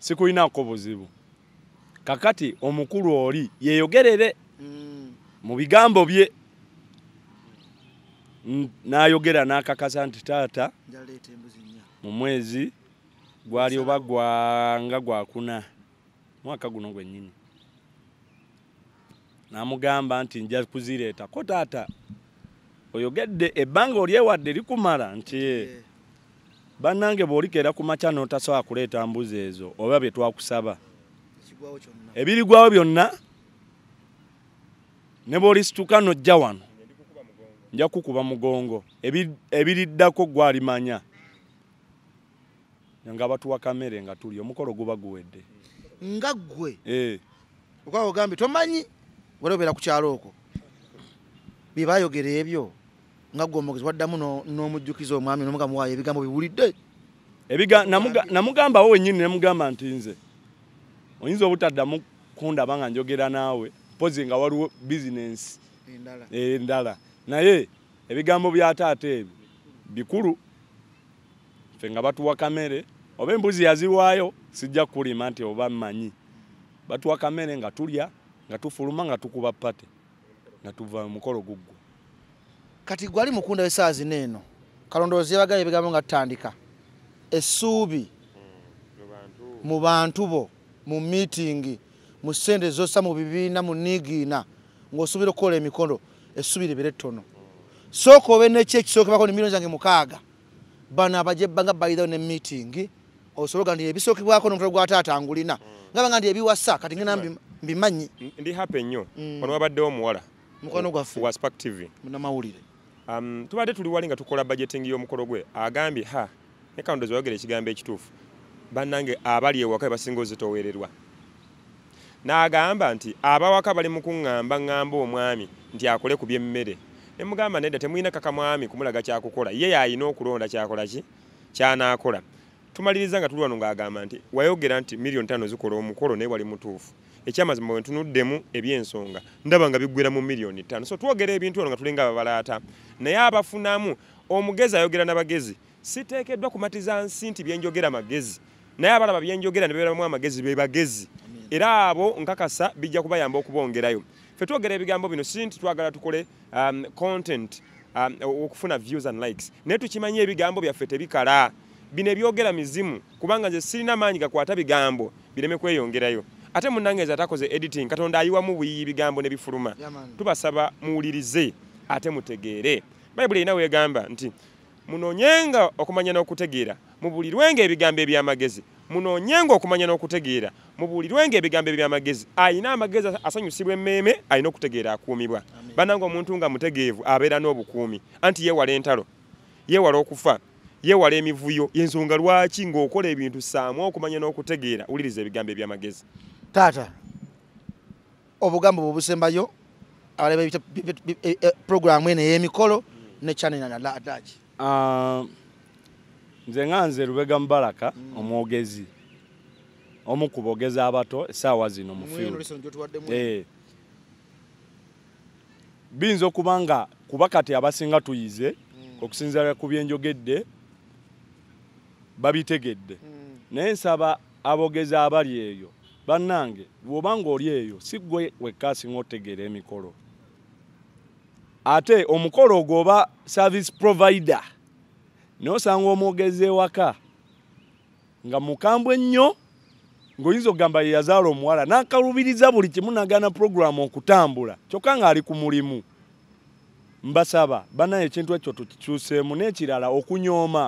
sikulinako buzibu kakati omukulu oli yeyogerere mm. mu bigambo bye n'ayogera n'akakasa nti taata mu mwezi gwali oba gwanga gwakuna mwaka guno gwennyini n'amugamba nti nja kuzireetako taata oyogedde ebbanga olyewadde likumala nti eh, eh, banange bwolikeera ku makya notasobola kuleeta mbuzi ezo oba bye twakusaba ebirigwawo byonna ne bwolisituka nojja wano nja kukuba mugongo ebiriddako gwalimanya nga batuwa kamere nga tuli omukolo guba guwedde nga ggwe eh. okwawo gambye tomanyi wali obeera ku kyalo okwo bye baayogera ebyo nga gwomogezi waddamu n'omujjukiza omwami nomugamuwaayo ebigambo biwulidde namugambawo wenyini nemugamba nti nze oyinza obutaddamu kundaba nga njogera naawe mpozi nga waliwo bizinensi endala naye ebigambo bya taata ebyo bikulu ffe nga batuwa kamere oba embuzi yaziwaayo sijja kulima nti oba mmanyi batuwa kamere nga tulya nga tufuluma nga tukuba pate nga tuva mukolo guggwa kati gwali mukunda wesaa zino eno kalondoozi yabagaya ebigambo nga tutandika essuubi mu bantu bo mu miitingi mu ssente zosa mu bibiina mu niigiina ng'osuubira okukola emikono essuubi libere ttono sooka obe neki ekisookebako ne miliyoni zange mukaaga bano abajebanga bayirao ne miitingi osoboga nti ebisookebwako nomutalo gwa taata ngulina nga banga nti ebiwasa kati ngena mbimanyi ndi hapa ennyo ono mm. wabaddewo omuwala mukwano gwaffe waspak tv munamawulire um, tubadde tuli wali nga tukola budgeting y'omukolo gwe agambye ha ne kaondozi wayogera ekigambo ekituufu bannange abali ewaka ebasinga ozitowererwa n'agamba nti abawaka bali mukuŋŋamba ŋŋamba omwami nti akole ku byemmere ne mugamba nedda temwyina kaka mwami kumulaga kyakukola ye yayina okulonda kyakola ki kyanaakola tumaliriza nga tuli wano ng'agamba nti wayogera nti miliyoni tano zikola omukolo naye wali mutuufu ekyamazima bwe ntunuddemu ebyensonga ndaba nga biggwera mu miliyoni ttaano so twogera ebintu ono nga tulinga ababalaata naye abafunamu omugezi ayogera n'abagezi siteekeddwa kumatiza nsi nti byenjogera magezi naye abalaba byenjogera nebibeeramu amagezi be bagezi era abo nkakasa bijja kubayamba okubongerayo fe twogera ebigambo bino si nti twagala tukole um, content um, okufuna views and likes naye tukimanye ebigambo byaffe tebikala bino ebyogera mizimu kubanga nze sirina maanyi gakwata bigambo bireme kweyongerayo ate munangeza atakoze editing katonda ayiwamu buyiyi bigambo nebifuluma tubasaba muwulirize ate mutegeere bayibuli erina weegamba nti munoonyenga okumanya n'okutegeera mubulirwenga ebigambo ebyamagezi munoonyenga okumanya n'okutegeera mubuulirwenga ebigambo ebyamagezi ayina amagezi asanyusibwa emmeeme ayina okutegeera akuumibwa bananga omuntu nga mutegeevu abeera n'obukuumi anti yeewala entalo yeewala okufa yeewala emivuyo ensonga lwaki ng'okola ebintu saamu okumanya n'okutegeera uliriza ebigambo ebyamagezi taata obugambo bwobusembayo abalaba e, e, programu eno ey'emikolo ne chanenaladaki ah, nze nga nze lubega mubaraka mm. omwogezi omu ku boogeza abato essaawa zino mufiwe eh, biyinza okuba nga kuba kati abasinga tuyize mm. okusinzira ku byenjogedde babitegedde mm. naye nsaba aboogezi abali eyo bannange bwoba ngaoli eyo si gwe wekkasinga otegeera emikolo ate omukolo gwoba service provider nosanga omwogeze ewaka nga mukambwe ennyo ngaoyinza okugamba yeyazaala omuwala nakalubiriza buli kimunagana puroguramu okutambula kyokka ng'ali ku mulimu mbasaba bannayo ekintu ekyo tukikyuseemu n'ekirala okunyooma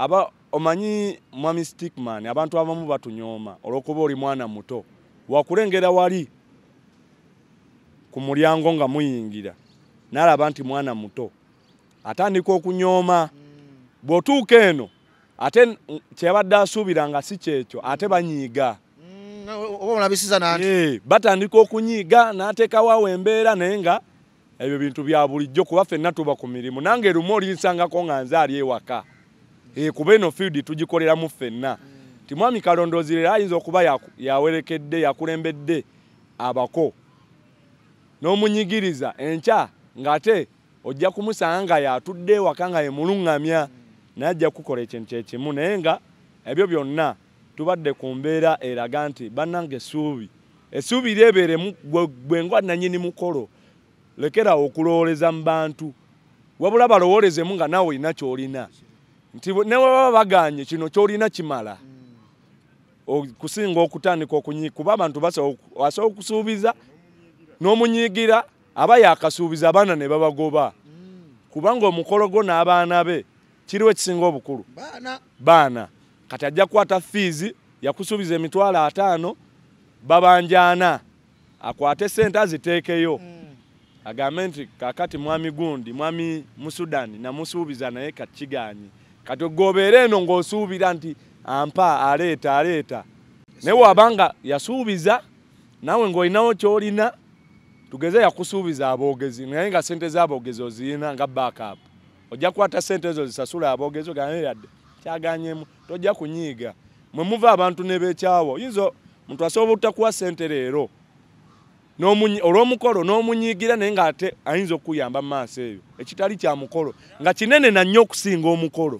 aba omanyi mwami stickman abantu abamu batunyooma olw'okuba oli mwana muto wakulengera wali ku mulyango nga muyingira n'alaba nti mwana muto atandika okunyooma mm. bw'otuuka eno ate kyeyabadde asuubira nga si kyekyo ate banyiiga mm, batandika okunyiiga n'ateekawaawo embeera naye nga ebyo bintu bya bulijjo kuba ffenna tuba ku mirimu nange erumu olinsangako nga nze ali ewaka Eh, kuba eno field tugikoleramu ffenna mm. ti mwami kalondoozi leero ayinza okuba yawerekedde yakulembedde abako n'omunyigiriza enkya ng'ate ojja kumusanga nga yatudde ewaka nga yemulungamya mm. naye ajja kukola ekintu kyekimu naye nga ebyo byonna tubadde ku mbeera eraga nti bannanga essuubi essuubi lyebeeremu gwengwa nanyini mukolo lekerawo okulowoleza mu bantu wabula balowoolezemu nga naawe olina ky'olina nti ne baba baganye kino kyolina kimala kusinga okutandika okunyiika kuba abantu basobola okusuubiza n'omunyiigira aba yakasuubiza abaana ne babagoba kubanga omukolo gwo n'abaana be kiriwo ekisinga obukulu baana kati ajja kukwata fiizi yakusuubiza emitwalo ataano babanjaana akwate sente aziteekeyo mm. agambe nti kakati mwami gundi mwami musudani namusuubiza naye kati kiganye kati ogobeera eno ng'osuubira nti ampa aleeta aleeta naye wabanga yasuubiza naawe ng'olinawo kyolina tugeze yakusuubiza aboogezi naye nga sente z'aboogezi ozirina nga backup ojja kukwata sente ezo zisasula aboogezi oganeradde kyaganyemu tojja kunyiiga mwe muva abantu ne beekyawo yinza omuntu asobola obutakuwa sente leero olw'omukolo n'omunyiigira naye ng'ate ayinza okuyamba mumaaso eyo ekitali kya mukolo nga kinene nannyo okusinga omukolo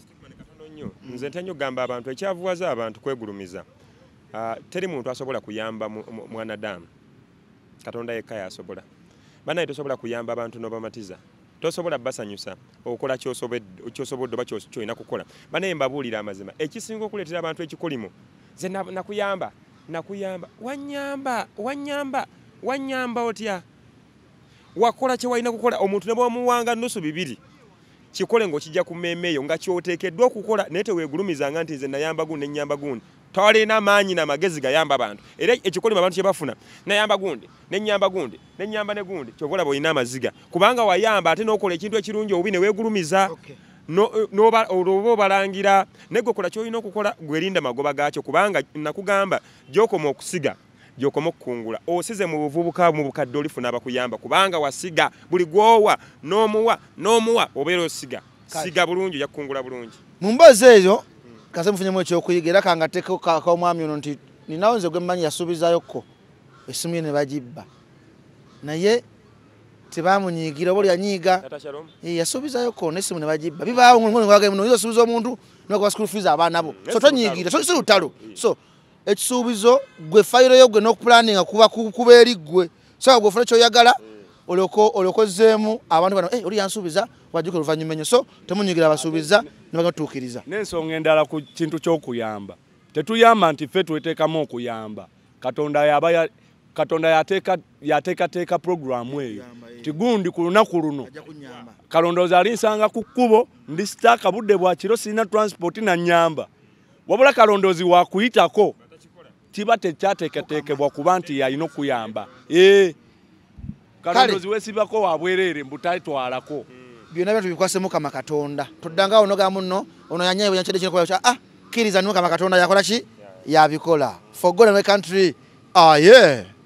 nze ntenyo okugamba abantu ekyavuwaza abantu kwegulumiza ah, teri muntu asobola kuyamba mwanadamu katonda yekka yasobola banaye tosobola kuyamba abantu n'obamatiza tosobola basanyusa okukola kyosobodde oba kyolina kukola banaye mbabuulira amazima ekisinga okuleetera abantu ekikulimu ze nakuyamba nakuyamba wanyamba wanyamba wanyamba otya wakola kyewalina kukola omuntu ne bwamuwanga nusu bibiri kikole ngaokijja ku mmeema eyo nga kyotekeddwa okukola naye teweegulumizanga nti nze nayamba gundi nenyamba gundi tolina maanyi namagezi gayamba bantu era ekikolimu abantu kyebafuna nayamba gundi nenyamba gundi nenyamba ne gundi kyova olaba olina amaziga kubanga wayamba ate nokola ekintu ekirungi obubi neweegulumiza oloba eh, obalangira negwe kola kyolina okukola gwerinda magoba gakyo kubanga nakugamba gyokoma okusiga gyokoma okukungula osize mu buvubuka mu bukadde olifuna abakuyamba kubanga wasiga buli gwowa n'omuwa n'omuwa obeera osiga siga bulungi yakukungula bulungi mumbazi ezo kase mufunyemu ekyokuyiga era kanga teko kaomwami ono nti ninawo nze gwemmanyi yasuubizayoko essimu ye ne bagibba naye tebamunyiigira oba olyanyiiga yasuubizayoko nessimu ne bagibba bibaawo ngaga muno oyiza osuubiza omuntu nogaba sikulufiiza abaana bo mm, so tonyiigira so si lutalo mm. so ekisuubizo gwe fayiro yo gwe n'okupulaninga kuba eri ggwe saa gwe ofuna kyoyagala olyokozeemu abantu bano eh, oli yansuubiza wajjuka oluvannyuma enyo so temunyigira abasuubiza nebatuukiriza n'ensonga endala ku kintu ky'okuyamba tetuyamba nti ffe tweteekamu okuyamba katonda yaba katonda yateekateeka puroguramu eyo ti gundi ku lunaku luno kalondooza alinsanga ku kkubo ndisitaaka budde bwakiro sirina transport nanyamba wabula kalondoozi wakuyitako kiba tekyateeketeekebwa kuba nti yalina okuyamba e, kalondozi wesibako wabwerere mbutatwalako mm. byona bya tubikwasemu kama katonda toddangawo nogamuno ono ah, kkiriza nimu kama katonda yakola ki yabikola fogona ne country aye ah, yeah.